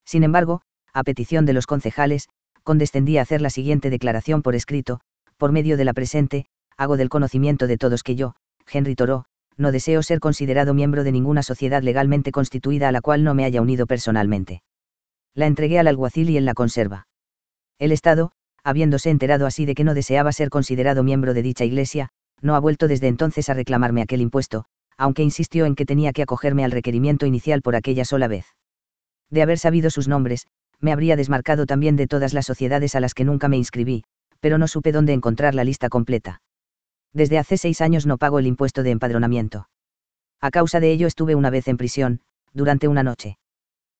Sin embargo, a petición de los concejales, condescendí a hacer la siguiente declaración por escrito, por medio de la presente, hago del conocimiento de todos que yo, Henry Toró, no deseo ser considerado miembro de ninguna sociedad legalmente constituida a la cual no me haya unido personalmente. La entregué al alguacil y él la conserva. El Estado, habiéndose enterado así de que no deseaba ser considerado miembro de dicha iglesia, no ha vuelto desde entonces a reclamarme aquel impuesto, aunque insistió en que tenía que acogerme al requerimiento inicial por aquella sola vez. De haber sabido sus nombres, me habría desmarcado también de todas las sociedades a las que nunca me inscribí, pero no supe dónde encontrar la lista completa desde hace seis años no pago el impuesto de empadronamiento. A causa de ello estuve una vez en prisión, durante una noche.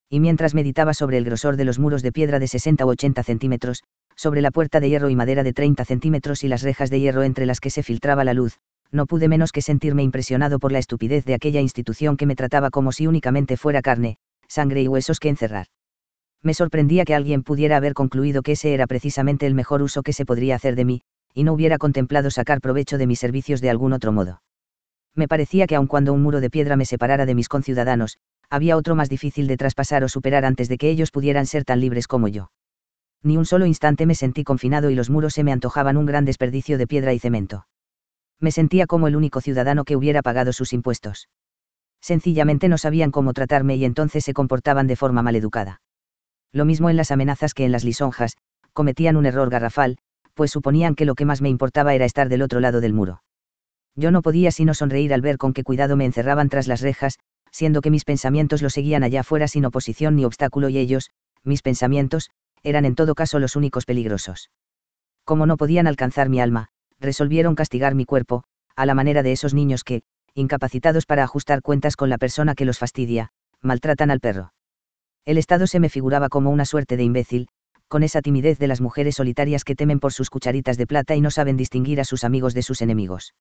Y mientras meditaba sobre el grosor de los muros de piedra de 60 o 80 centímetros, sobre la puerta de hierro y madera de 30 centímetros y las rejas de hierro entre las que se filtraba la luz, no pude menos que sentirme impresionado por la estupidez de aquella institución que me trataba como si únicamente fuera carne, sangre y huesos que encerrar. Me sorprendía que alguien pudiera haber concluido que ese era precisamente el mejor uso que se podría hacer de mí, y no hubiera contemplado sacar provecho de mis servicios de algún otro modo. Me parecía que aun cuando un muro de piedra me separara de mis conciudadanos, había otro más difícil de traspasar o superar antes de que ellos pudieran ser tan libres como yo. Ni un solo instante me sentí confinado y los muros se me antojaban un gran desperdicio de piedra y cemento. Me sentía como el único ciudadano que hubiera pagado sus impuestos. Sencillamente no sabían cómo tratarme y entonces se comportaban de forma maleducada. Lo mismo en las amenazas que en las lisonjas, cometían un error garrafal, pues suponían que lo que más me importaba era estar del otro lado del muro. Yo no podía sino sonreír al ver con qué cuidado me encerraban tras las rejas, siendo que mis pensamientos lo seguían allá afuera sin oposición ni obstáculo y ellos, mis pensamientos, eran en todo caso los únicos peligrosos. Como no podían alcanzar mi alma, resolvieron castigar mi cuerpo, a la manera de esos niños que, incapacitados para ajustar cuentas con la persona que los fastidia, maltratan al perro. El estado se me figuraba como una suerte de imbécil, con esa timidez de las mujeres solitarias que temen por sus cucharitas de plata y no saben distinguir a sus amigos de sus enemigos.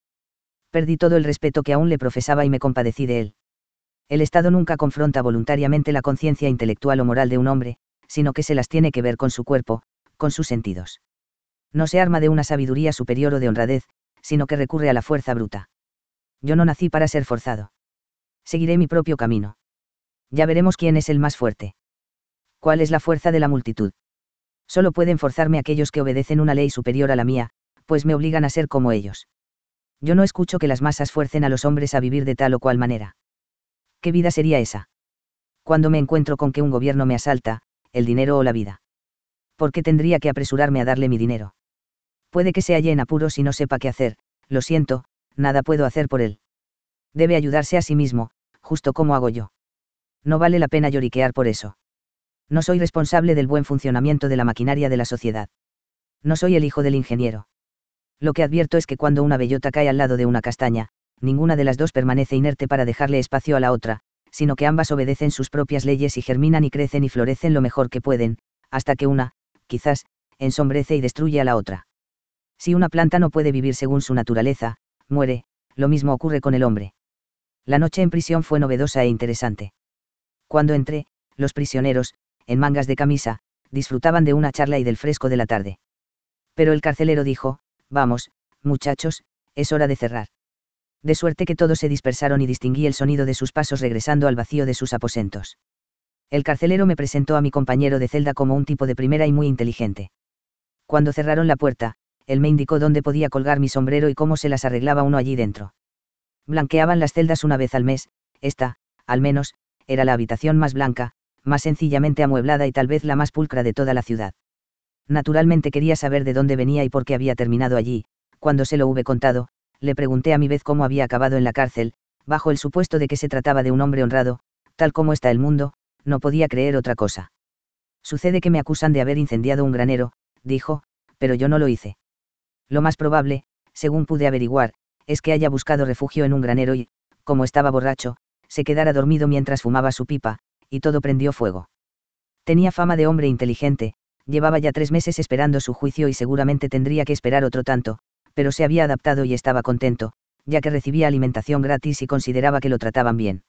Perdí todo el respeto que aún le profesaba y me compadecí de él. El Estado nunca confronta voluntariamente la conciencia intelectual o moral de un hombre, sino que se las tiene que ver con su cuerpo, con sus sentidos. No se arma de una sabiduría superior o de honradez, sino que recurre a la fuerza bruta. Yo no nací para ser forzado. Seguiré mi propio camino. Ya veremos quién es el más fuerte. ¿Cuál es la fuerza de la multitud? Solo pueden forzarme aquellos que obedecen una ley superior a la mía, pues me obligan a ser como ellos. Yo no escucho que las masas fuercen a los hombres a vivir de tal o cual manera. ¿Qué vida sería esa? Cuando me encuentro con que un gobierno me asalta, el dinero o la vida. ¿Por qué tendría que apresurarme a darle mi dinero? Puede que se halle en apuros y no sepa qué hacer, lo siento, nada puedo hacer por él. Debe ayudarse a sí mismo, justo como hago yo. No vale la pena lloriquear por eso. No soy responsable del buen funcionamiento de la maquinaria de la sociedad. No soy el hijo del ingeniero. Lo que advierto es que cuando una bellota cae al lado de una castaña, ninguna de las dos permanece inerte para dejarle espacio a la otra, sino que ambas obedecen sus propias leyes y germinan y crecen y florecen lo mejor que pueden, hasta que una, quizás, ensombrece y destruye a la otra. Si una planta no puede vivir según su naturaleza, muere, lo mismo ocurre con el hombre. La noche en prisión fue novedosa e interesante. Cuando entré, los prisioneros, en mangas de camisa, disfrutaban de una charla y del fresco de la tarde. Pero el carcelero dijo, Vamos, muchachos, es hora de cerrar. De suerte que todos se dispersaron y distinguí el sonido de sus pasos regresando al vacío de sus aposentos. El carcelero me presentó a mi compañero de celda como un tipo de primera y muy inteligente. Cuando cerraron la puerta, él me indicó dónde podía colgar mi sombrero y cómo se las arreglaba uno allí dentro. Blanqueaban las celdas una vez al mes, esta, al menos, era la habitación más blanca, más sencillamente amueblada y tal vez la más pulcra de toda la ciudad. Naturalmente quería saber de dónde venía y por qué había terminado allí, cuando se lo hube contado, le pregunté a mi vez cómo había acabado en la cárcel, bajo el supuesto de que se trataba de un hombre honrado, tal como está el mundo, no podía creer otra cosa. Sucede que me acusan de haber incendiado un granero, dijo, pero yo no lo hice. Lo más probable, según pude averiguar, es que haya buscado refugio en un granero y, como estaba borracho, se quedara dormido mientras fumaba su pipa, y todo prendió fuego. Tenía fama de hombre inteligente, llevaba ya tres meses esperando su juicio y seguramente tendría que esperar otro tanto, pero se había adaptado y estaba contento, ya que recibía alimentación gratis y consideraba que lo trataban bien.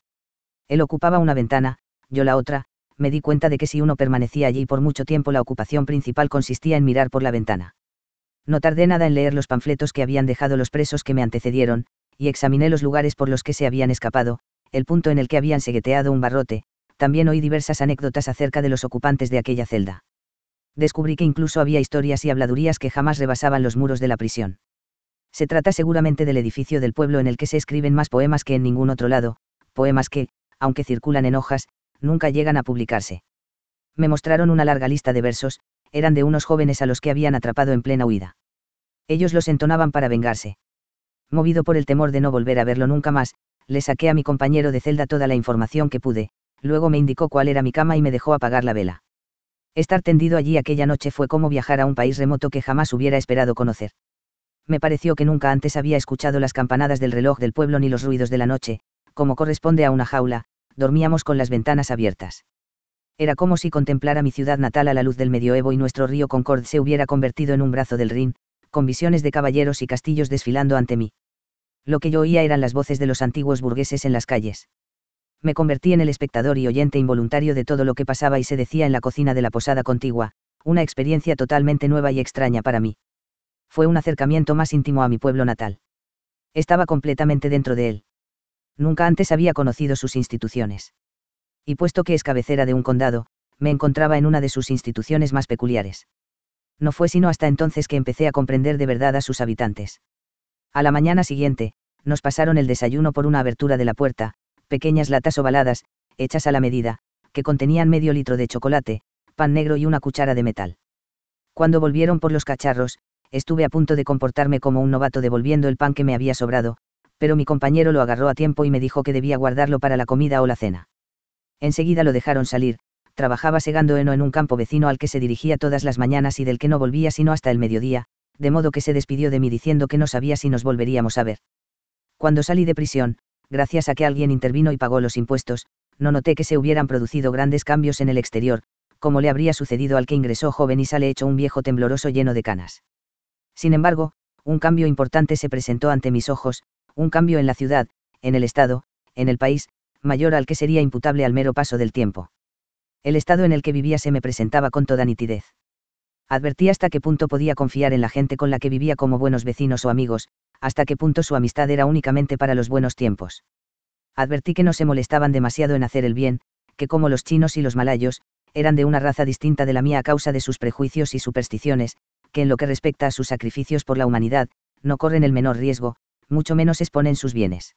Él ocupaba una ventana, yo la otra, me di cuenta de que si uno permanecía allí por mucho tiempo la ocupación principal consistía en mirar por la ventana. No tardé nada en leer los panfletos que habían dejado los presos que me antecedieron, y examiné los lugares por los que se habían escapado, el punto en el que habían segueteado un barrote, también oí diversas anécdotas acerca de los ocupantes de aquella celda. Descubrí que incluso había historias y habladurías que jamás rebasaban los muros de la prisión. Se trata seguramente del edificio del pueblo en el que se escriben más poemas que en ningún otro lado, poemas que, aunque circulan en hojas, nunca llegan a publicarse. Me mostraron una larga lista de versos, eran de unos jóvenes a los que habían atrapado en plena huida. Ellos los entonaban para vengarse. Movido por el temor de no volver a verlo nunca más, le saqué a mi compañero de celda toda la información que pude, luego me indicó cuál era mi cama y me dejó apagar la vela. Estar tendido allí aquella noche fue como viajar a un país remoto que jamás hubiera esperado conocer. Me pareció que nunca antes había escuchado las campanadas del reloj del pueblo ni los ruidos de la noche, como corresponde a una jaula, dormíamos con las ventanas abiertas. Era como si contemplara mi ciudad natal a la luz del medioevo y nuestro río Concord se hubiera convertido en un brazo del Rin, con visiones de caballeros y castillos desfilando ante mí. Lo que yo oía eran las voces de los antiguos burgueses en las calles me convertí en el espectador y oyente involuntario de todo lo que pasaba y se decía en la cocina de la posada contigua, una experiencia totalmente nueva y extraña para mí. Fue un acercamiento más íntimo a mi pueblo natal. Estaba completamente dentro de él. Nunca antes había conocido sus instituciones. Y puesto que es cabecera de un condado, me encontraba en una de sus instituciones más peculiares. No fue sino hasta entonces que empecé a comprender de verdad a sus habitantes. A la mañana siguiente, nos pasaron el desayuno por una abertura de la puerta, pequeñas latas ovaladas, hechas a la medida, que contenían medio litro de chocolate, pan negro y una cuchara de metal. Cuando volvieron por los cacharros, estuve a punto de comportarme como un novato devolviendo el pan que me había sobrado, pero mi compañero lo agarró a tiempo y me dijo que debía guardarlo para la comida o la cena. Enseguida lo dejaron salir, trabajaba segando heno en un campo vecino al que se dirigía todas las mañanas y del que no volvía sino hasta el mediodía, de modo que se despidió de mí diciendo que no sabía si nos volveríamos a ver. Cuando salí de prisión, gracias a que alguien intervino y pagó los impuestos, no noté que se hubieran producido grandes cambios en el exterior, como le habría sucedido al que ingresó joven y sale hecho un viejo tembloroso lleno de canas. Sin embargo, un cambio importante se presentó ante mis ojos, un cambio en la ciudad, en el Estado, en el país, mayor al que sería imputable al mero paso del tiempo. El estado en el que vivía se me presentaba con toda nitidez advertí hasta qué punto podía confiar en la gente con la que vivía como buenos vecinos o amigos, hasta qué punto su amistad era únicamente para los buenos tiempos. Advertí que no se molestaban demasiado en hacer el bien, que como los chinos y los malayos, eran de una raza distinta de la mía a causa de sus prejuicios y supersticiones, que en lo que respecta a sus sacrificios por la humanidad, no corren el menor riesgo, mucho menos exponen sus bienes.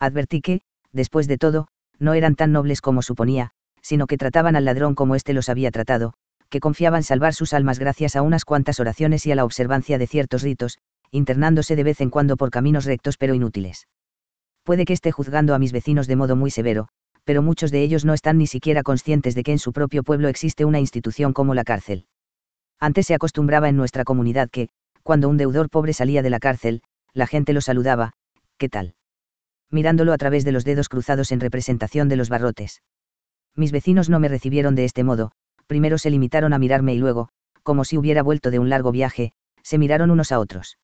Advertí que, después de todo, no eran tan nobles como suponía, sino que trataban al ladrón como éste los había tratado, que confiaban salvar sus almas gracias a unas cuantas oraciones y a la observancia de ciertos ritos, internándose de vez en cuando por caminos rectos pero inútiles. Puede que esté juzgando a mis vecinos de modo muy severo, pero muchos de ellos no están ni siquiera conscientes de que en su propio pueblo existe una institución como la cárcel. Antes se acostumbraba en nuestra comunidad que, cuando un deudor pobre salía de la cárcel, la gente lo saludaba, ¿qué tal? mirándolo a través de los dedos cruzados en representación de los barrotes. Mis vecinos no me recibieron de este modo, primero se limitaron a mirarme y luego, como si hubiera vuelto de un largo viaje, se miraron unos a otros.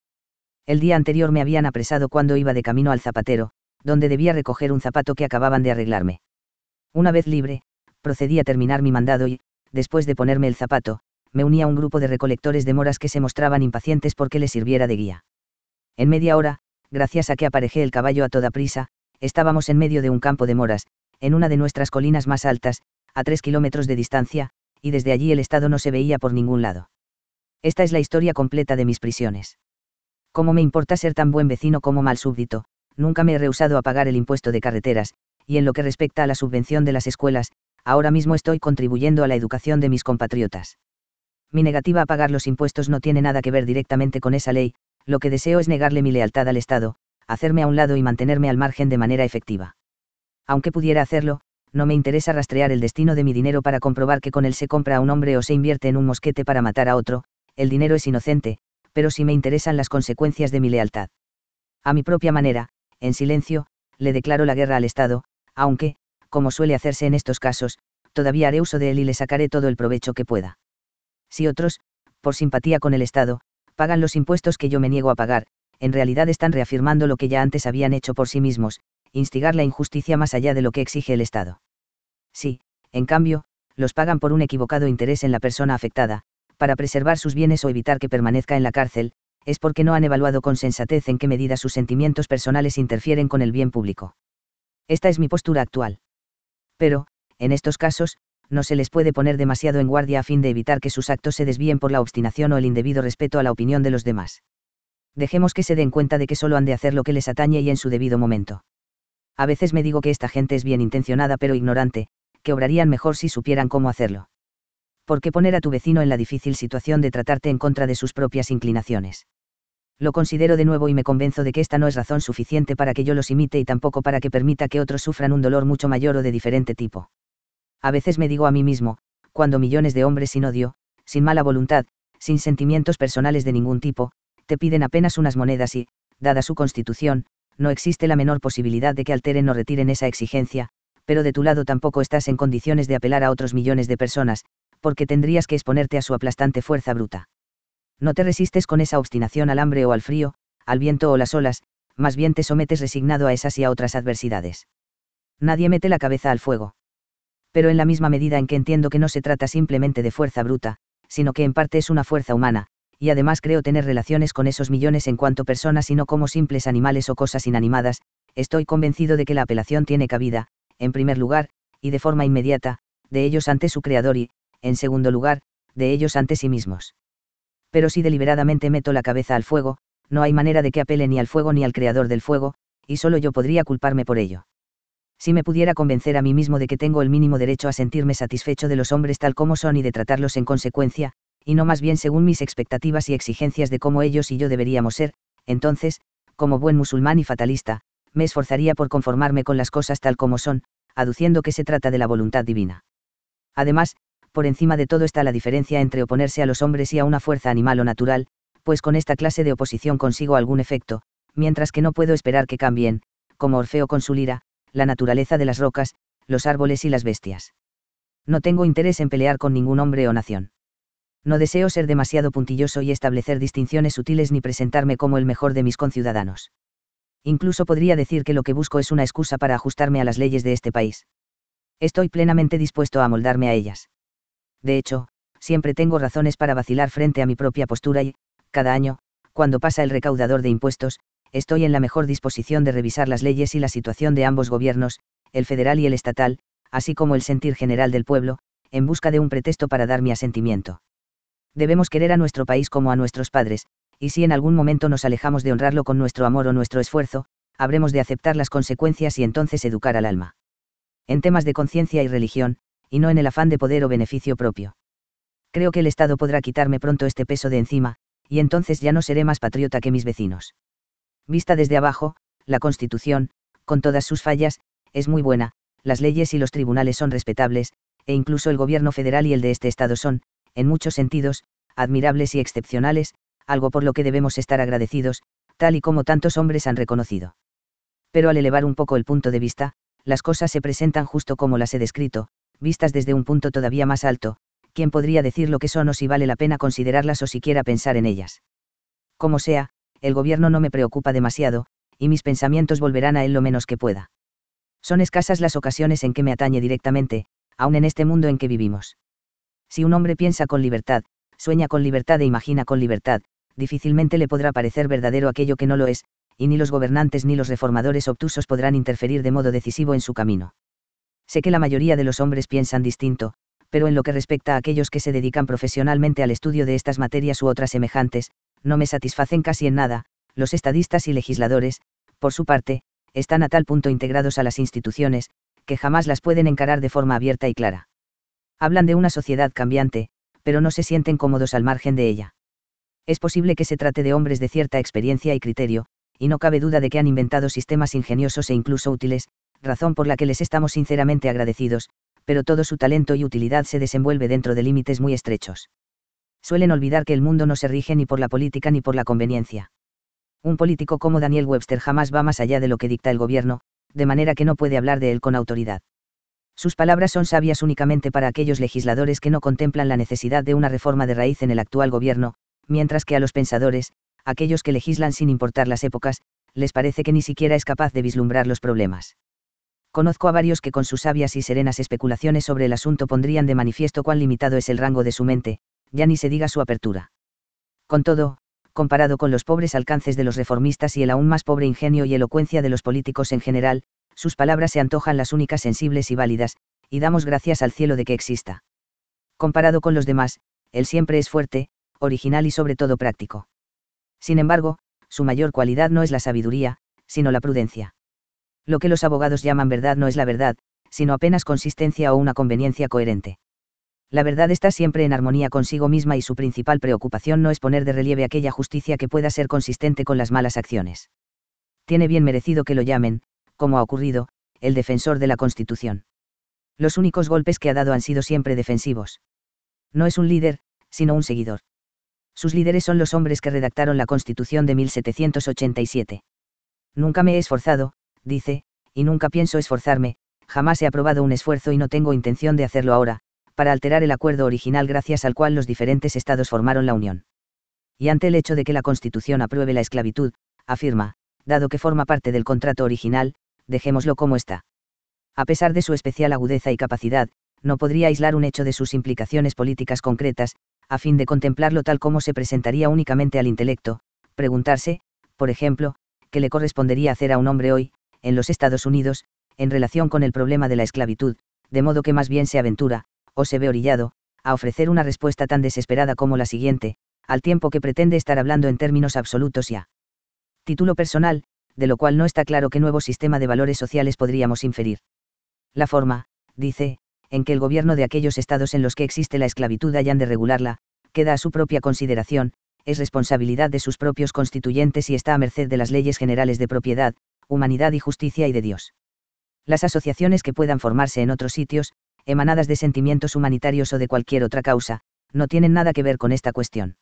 El día anterior me habían apresado cuando iba de camino al zapatero, donde debía recoger un zapato que acababan de arreglarme. Una vez libre, procedí a terminar mi mandado y, después de ponerme el zapato, me uní a un grupo de recolectores de moras que se mostraban impacientes porque les sirviera de guía. En media hora, gracias a que aparejé el caballo a toda prisa, estábamos en medio de un campo de moras, en una de nuestras colinas más altas, a tres kilómetros de distancia, y desde allí el Estado no se veía por ningún lado. Esta es la historia completa de mis prisiones. Como me importa ser tan buen vecino como mal súbdito, nunca me he rehusado a pagar el impuesto de carreteras, y en lo que respecta a la subvención de las escuelas, ahora mismo estoy contribuyendo a la educación de mis compatriotas. Mi negativa a pagar los impuestos no tiene nada que ver directamente con esa ley, lo que deseo es negarle mi lealtad al Estado, hacerme a un lado y mantenerme al margen de manera efectiva. Aunque pudiera hacerlo, no me interesa rastrear el destino de mi dinero para comprobar que con él se compra a un hombre o se invierte en un mosquete para matar a otro, el dinero es inocente, pero sí me interesan las consecuencias de mi lealtad. A mi propia manera, en silencio, le declaro la guerra al Estado, aunque, como suele hacerse en estos casos, todavía haré uso de él y le sacaré todo el provecho que pueda. Si otros, por simpatía con el Estado, pagan los impuestos que yo me niego a pagar, en realidad están reafirmando lo que ya antes habían hecho por sí mismos, instigar la injusticia más allá de lo que exige el Estado. Si, en cambio, los pagan por un equivocado interés en la persona afectada, para preservar sus bienes o evitar que permanezca en la cárcel, es porque no han evaluado con sensatez en qué medida sus sentimientos personales interfieren con el bien público. Esta es mi postura actual. Pero, en estos casos, no se les puede poner demasiado en guardia a fin de evitar que sus actos se desvíen por la obstinación o el indebido respeto a la opinión de los demás. Dejemos que se den cuenta de que solo han de hacer lo que les atañe y en su debido momento a veces me digo que esta gente es bien intencionada pero ignorante, que obrarían mejor si supieran cómo hacerlo. ¿Por qué poner a tu vecino en la difícil situación de tratarte en contra de sus propias inclinaciones? Lo considero de nuevo y me convenzo de que esta no es razón suficiente para que yo los imite y tampoco para que permita que otros sufran un dolor mucho mayor o de diferente tipo. A veces me digo a mí mismo, cuando millones de hombres sin odio, sin mala voluntad, sin sentimientos personales de ningún tipo, te piden apenas unas monedas y, dada su constitución, no existe la menor posibilidad de que alteren o retiren esa exigencia, pero de tu lado tampoco estás en condiciones de apelar a otros millones de personas, porque tendrías que exponerte a su aplastante fuerza bruta. No te resistes con esa obstinación al hambre o al frío, al viento o las olas, más bien te sometes resignado a esas y a otras adversidades. Nadie mete la cabeza al fuego. Pero en la misma medida en que entiendo que no se trata simplemente de fuerza bruta, sino que en parte es una fuerza humana, y además creo tener relaciones con esos millones en cuanto personas y no como simples animales o cosas inanimadas, estoy convencido de que la apelación tiene cabida, en primer lugar, y de forma inmediata, de ellos ante su creador y, en segundo lugar, de ellos ante sí mismos. Pero si deliberadamente meto la cabeza al fuego, no hay manera de que apele ni al fuego ni al creador del fuego, y solo yo podría culparme por ello. Si me pudiera convencer a mí mismo de que tengo el mínimo derecho a sentirme satisfecho de los hombres tal como son y de tratarlos en consecuencia, y no más bien según mis expectativas y exigencias de cómo ellos y yo deberíamos ser, entonces, como buen musulmán y fatalista, me esforzaría por conformarme con las cosas tal como son, aduciendo que se trata de la voluntad divina. Además, por encima de todo está la diferencia entre oponerse a los hombres y a una fuerza animal o natural, pues con esta clase de oposición consigo algún efecto, mientras que no puedo esperar que cambien, como Orfeo con su lira, la naturaleza de las rocas, los árboles y las bestias. No tengo interés en pelear con ningún hombre o nación no deseo ser demasiado puntilloso y establecer distinciones sutiles ni presentarme como el mejor de mis conciudadanos. Incluso podría decir que lo que busco es una excusa para ajustarme a las leyes de este país. Estoy plenamente dispuesto a amoldarme a ellas. De hecho, siempre tengo razones para vacilar frente a mi propia postura y, cada año, cuando pasa el recaudador de impuestos, estoy en la mejor disposición de revisar las leyes y la situación de ambos gobiernos, el federal y el estatal, así como el sentir general del pueblo, en busca de un pretexto para dar mi asentimiento debemos querer a nuestro país como a nuestros padres, y si en algún momento nos alejamos de honrarlo con nuestro amor o nuestro esfuerzo, habremos de aceptar las consecuencias y entonces educar al alma. En temas de conciencia y religión, y no en el afán de poder o beneficio propio. Creo que el Estado podrá quitarme pronto este peso de encima, y entonces ya no seré más patriota que mis vecinos. Vista desde abajo, la Constitución, con todas sus fallas, es muy buena, las leyes y los tribunales son respetables, e incluso el gobierno federal y el de este Estado son, en muchos sentidos, admirables y excepcionales, algo por lo que debemos estar agradecidos, tal y como tantos hombres han reconocido. Pero al elevar un poco el punto de vista, las cosas se presentan justo como las he descrito, vistas desde un punto todavía más alto, ¿quién podría decir lo que son o si vale la pena considerarlas o siquiera pensar en ellas? Como sea, el gobierno no me preocupa demasiado, y mis pensamientos volverán a él lo menos que pueda. Son escasas las ocasiones en que me atañe directamente, aun en este mundo en que vivimos. Si un hombre piensa con libertad, sueña con libertad e imagina con libertad, difícilmente le podrá parecer verdadero aquello que no lo es, y ni los gobernantes ni los reformadores obtusos podrán interferir de modo decisivo en su camino. Sé que la mayoría de los hombres piensan distinto, pero en lo que respecta a aquellos que se dedican profesionalmente al estudio de estas materias u otras semejantes, no me satisfacen casi en nada, los estadistas y legisladores, por su parte, están a tal punto integrados a las instituciones, que jamás las pueden encarar de forma abierta y clara. Hablan de una sociedad cambiante, pero no se sienten cómodos al margen de ella. Es posible que se trate de hombres de cierta experiencia y criterio, y no cabe duda de que han inventado sistemas ingeniosos e incluso útiles, razón por la que les estamos sinceramente agradecidos, pero todo su talento y utilidad se desenvuelve dentro de límites muy estrechos. Suelen olvidar que el mundo no se rige ni por la política ni por la conveniencia. Un político como Daniel Webster jamás va más allá de lo que dicta el gobierno, de manera que no puede hablar de él con autoridad. Sus palabras son sabias únicamente para aquellos legisladores que no contemplan la necesidad de una reforma de raíz en el actual gobierno, mientras que a los pensadores, aquellos que legislan sin importar las épocas, les parece que ni siquiera es capaz de vislumbrar los problemas. Conozco a varios que con sus sabias y serenas especulaciones sobre el asunto pondrían de manifiesto cuán limitado es el rango de su mente, ya ni se diga su apertura. Con todo, comparado con los pobres alcances de los reformistas y el aún más pobre ingenio y elocuencia de los políticos en general, sus palabras se antojan las únicas sensibles y válidas, y damos gracias al cielo de que exista. Comparado con los demás, él siempre es fuerte, original y sobre todo práctico. Sin embargo, su mayor cualidad no es la sabiduría, sino la prudencia. Lo que los abogados llaman verdad no es la verdad, sino apenas consistencia o una conveniencia coherente. La verdad está siempre en armonía consigo misma y su principal preocupación no es poner de relieve aquella justicia que pueda ser consistente con las malas acciones. Tiene bien merecido que lo llamen, como ha ocurrido, el defensor de la Constitución. Los únicos golpes que ha dado han sido siempre defensivos. No es un líder, sino un seguidor. Sus líderes son los hombres que redactaron la Constitución de 1787. Nunca me he esforzado, dice, y nunca pienso esforzarme, jamás he aprobado un esfuerzo y no tengo intención de hacerlo ahora, para alterar el acuerdo original gracias al cual los diferentes estados formaron la Unión. Y ante el hecho de que la Constitución apruebe la esclavitud, afirma, dado que forma parte del contrato original, dejémoslo como está. A pesar de su especial agudeza y capacidad, no podría aislar un hecho de sus implicaciones políticas concretas, a fin de contemplarlo tal como se presentaría únicamente al intelecto, preguntarse, por ejemplo, qué le correspondería hacer a un hombre hoy, en los Estados Unidos, en relación con el problema de la esclavitud, de modo que más bien se aventura, o se ve orillado, a ofrecer una respuesta tan desesperada como la siguiente, al tiempo que pretende estar hablando en términos absolutos y a título personal, de lo cual no está claro qué nuevo sistema de valores sociales podríamos inferir. La forma, dice, en que el gobierno de aquellos estados en los que existe la esclavitud hayan de regularla, queda a su propia consideración, es responsabilidad de sus propios constituyentes y está a merced de las leyes generales de propiedad, humanidad y justicia y de Dios. Las asociaciones que puedan formarse en otros sitios, emanadas de sentimientos humanitarios o de cualquier otra causa, no tienen nada que ver con esta cuestión.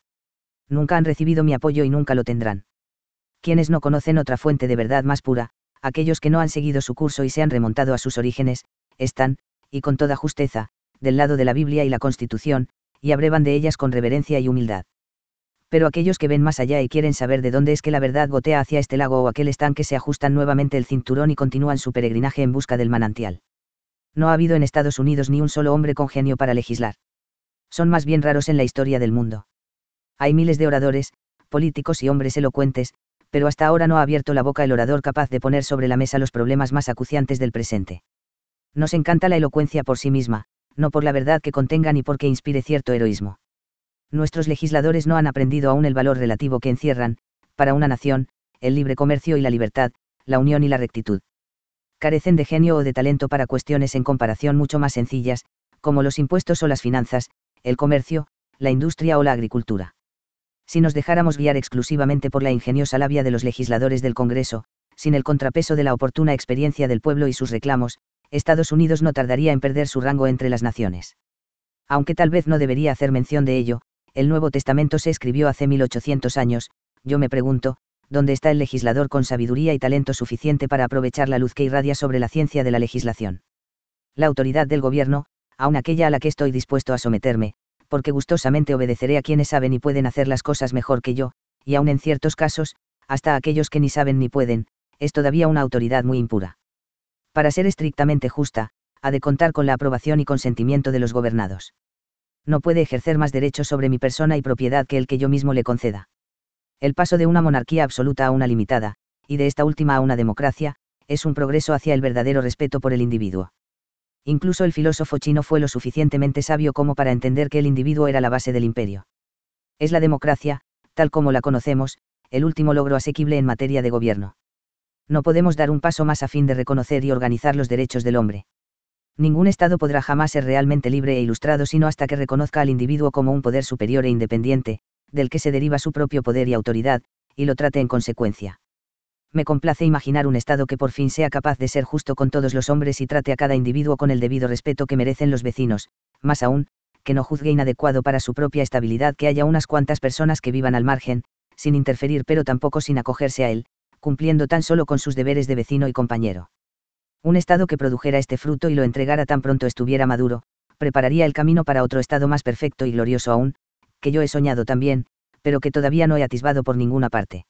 Nunca han recibido mi apoyo y nunca lo tendrán quienes no conocen otra fuente de verdad más pura, aquellos que no han seguido su curso y se han remontado a sus orígenes, están, y con toda justeza, del lado de la Biblia y la Constitución, y abrevan de ellas con reverencia y humildad. Pero aquellos que ven más allá y quieren saber de dónde es que la verdad gotea hacia este lago o aquel estanque se ajustan nuevamente el cinturón y continúan su peregrinaje en busca del manantial. No ha habido en Estados Unidos ni un solo hombre con genio para legislar. Son más bien raros en la historia del mundo. Hay miles de oradores, políticos y hombres elocuentes, pero hasta ahora no ha abierto la boca el orador capaz de poner sobre la mesa los problemas más acuciantes del presente. Nos encanta la elocuencia por sí misma, no por la verdad que contenga ni porque inspire cierto heroísmo. Nuestros legisladores no han aprendido aún el valor relativo que encierran, para una nación, el libre comercio y la libertad, la unión y la rectitud. Carecen de genio o de talento para cuestiones en comparación mucho más sencillas, como los impuestos o las finanzas, el comercio, la industria o la agricultura si nos dejáramos guiar exclusivamente por la ingeniosa labia de los legisladores del Congreso, sin el contrapeso de la oportuna experiencia del pueblo y sus reclamos, Estados Unidos no tardaría en perder su rango entre las naciones. Aunque tal vez no debería hacer mención de ello, el Nuevo Testamento se escribió hace 1800 años, yo me pregunto, ¿dónde está el legislador con sabiduría y talento suficiente para aprovechar la luz que irradia sobre la ciencia de la legislación? La autoridad del gobierno, aun aquella a la que estoy dispuesto a someterme, porque gustosamente obedeceré a quienes saben y pueden hacer las cosas mejor que yo, y aun en ciertos casos, hasta aquellos que ni saben ni pueden, es todavía una autoridad muy impura. Para ser estrictamente justa, ha de contar con la aprobación y consentimiento de los gobernados. No puede ejercer más derechos sobre mi persona y propiedad que el que yo mismo le conceda. El paso de una monarquía absoluta a una limitada, y de esta última a una democracia, es un progreso hacia el verdadero respeto por el individuo. Incluso el filósofo chino fue lo suficientemente sabio como para entender que el individuo era la base del imperio. Es la democracia, tal como la conocemos, el último logro asequible en materia de gobierno. No podemos dar un paso más a fin de reconocer y organizar los derechos del hombre. Ningún Estado podrá jamás ser realmente libre e ilustrado sino hasta que reconozca al individuo como un poder superior e independiente, del que se deriva su propio poder y autoridad, y lo trate en consecuencia me complace imaginar un Estado que por fin sea capaz de ser justo con todos los hombres y trate a cada individuo con el debido respeto que merecen los vecinos, más aún, que no juzgue inadecuado para su propia estabilidad que haya unas cuantas personas que vivan al margen, sin interferir pero tampoco sin acogerse a él, cumpliendo tan solo con sus deberes de vecino y compañero. Un Estado que produjera este fruto y lo entregara tan pronto estuviera maduro, prepararía el camino para otro Estado más perfecto y glorioso aún, que yo he soñado también, pero que todavía no he atisbado por ninguna parte.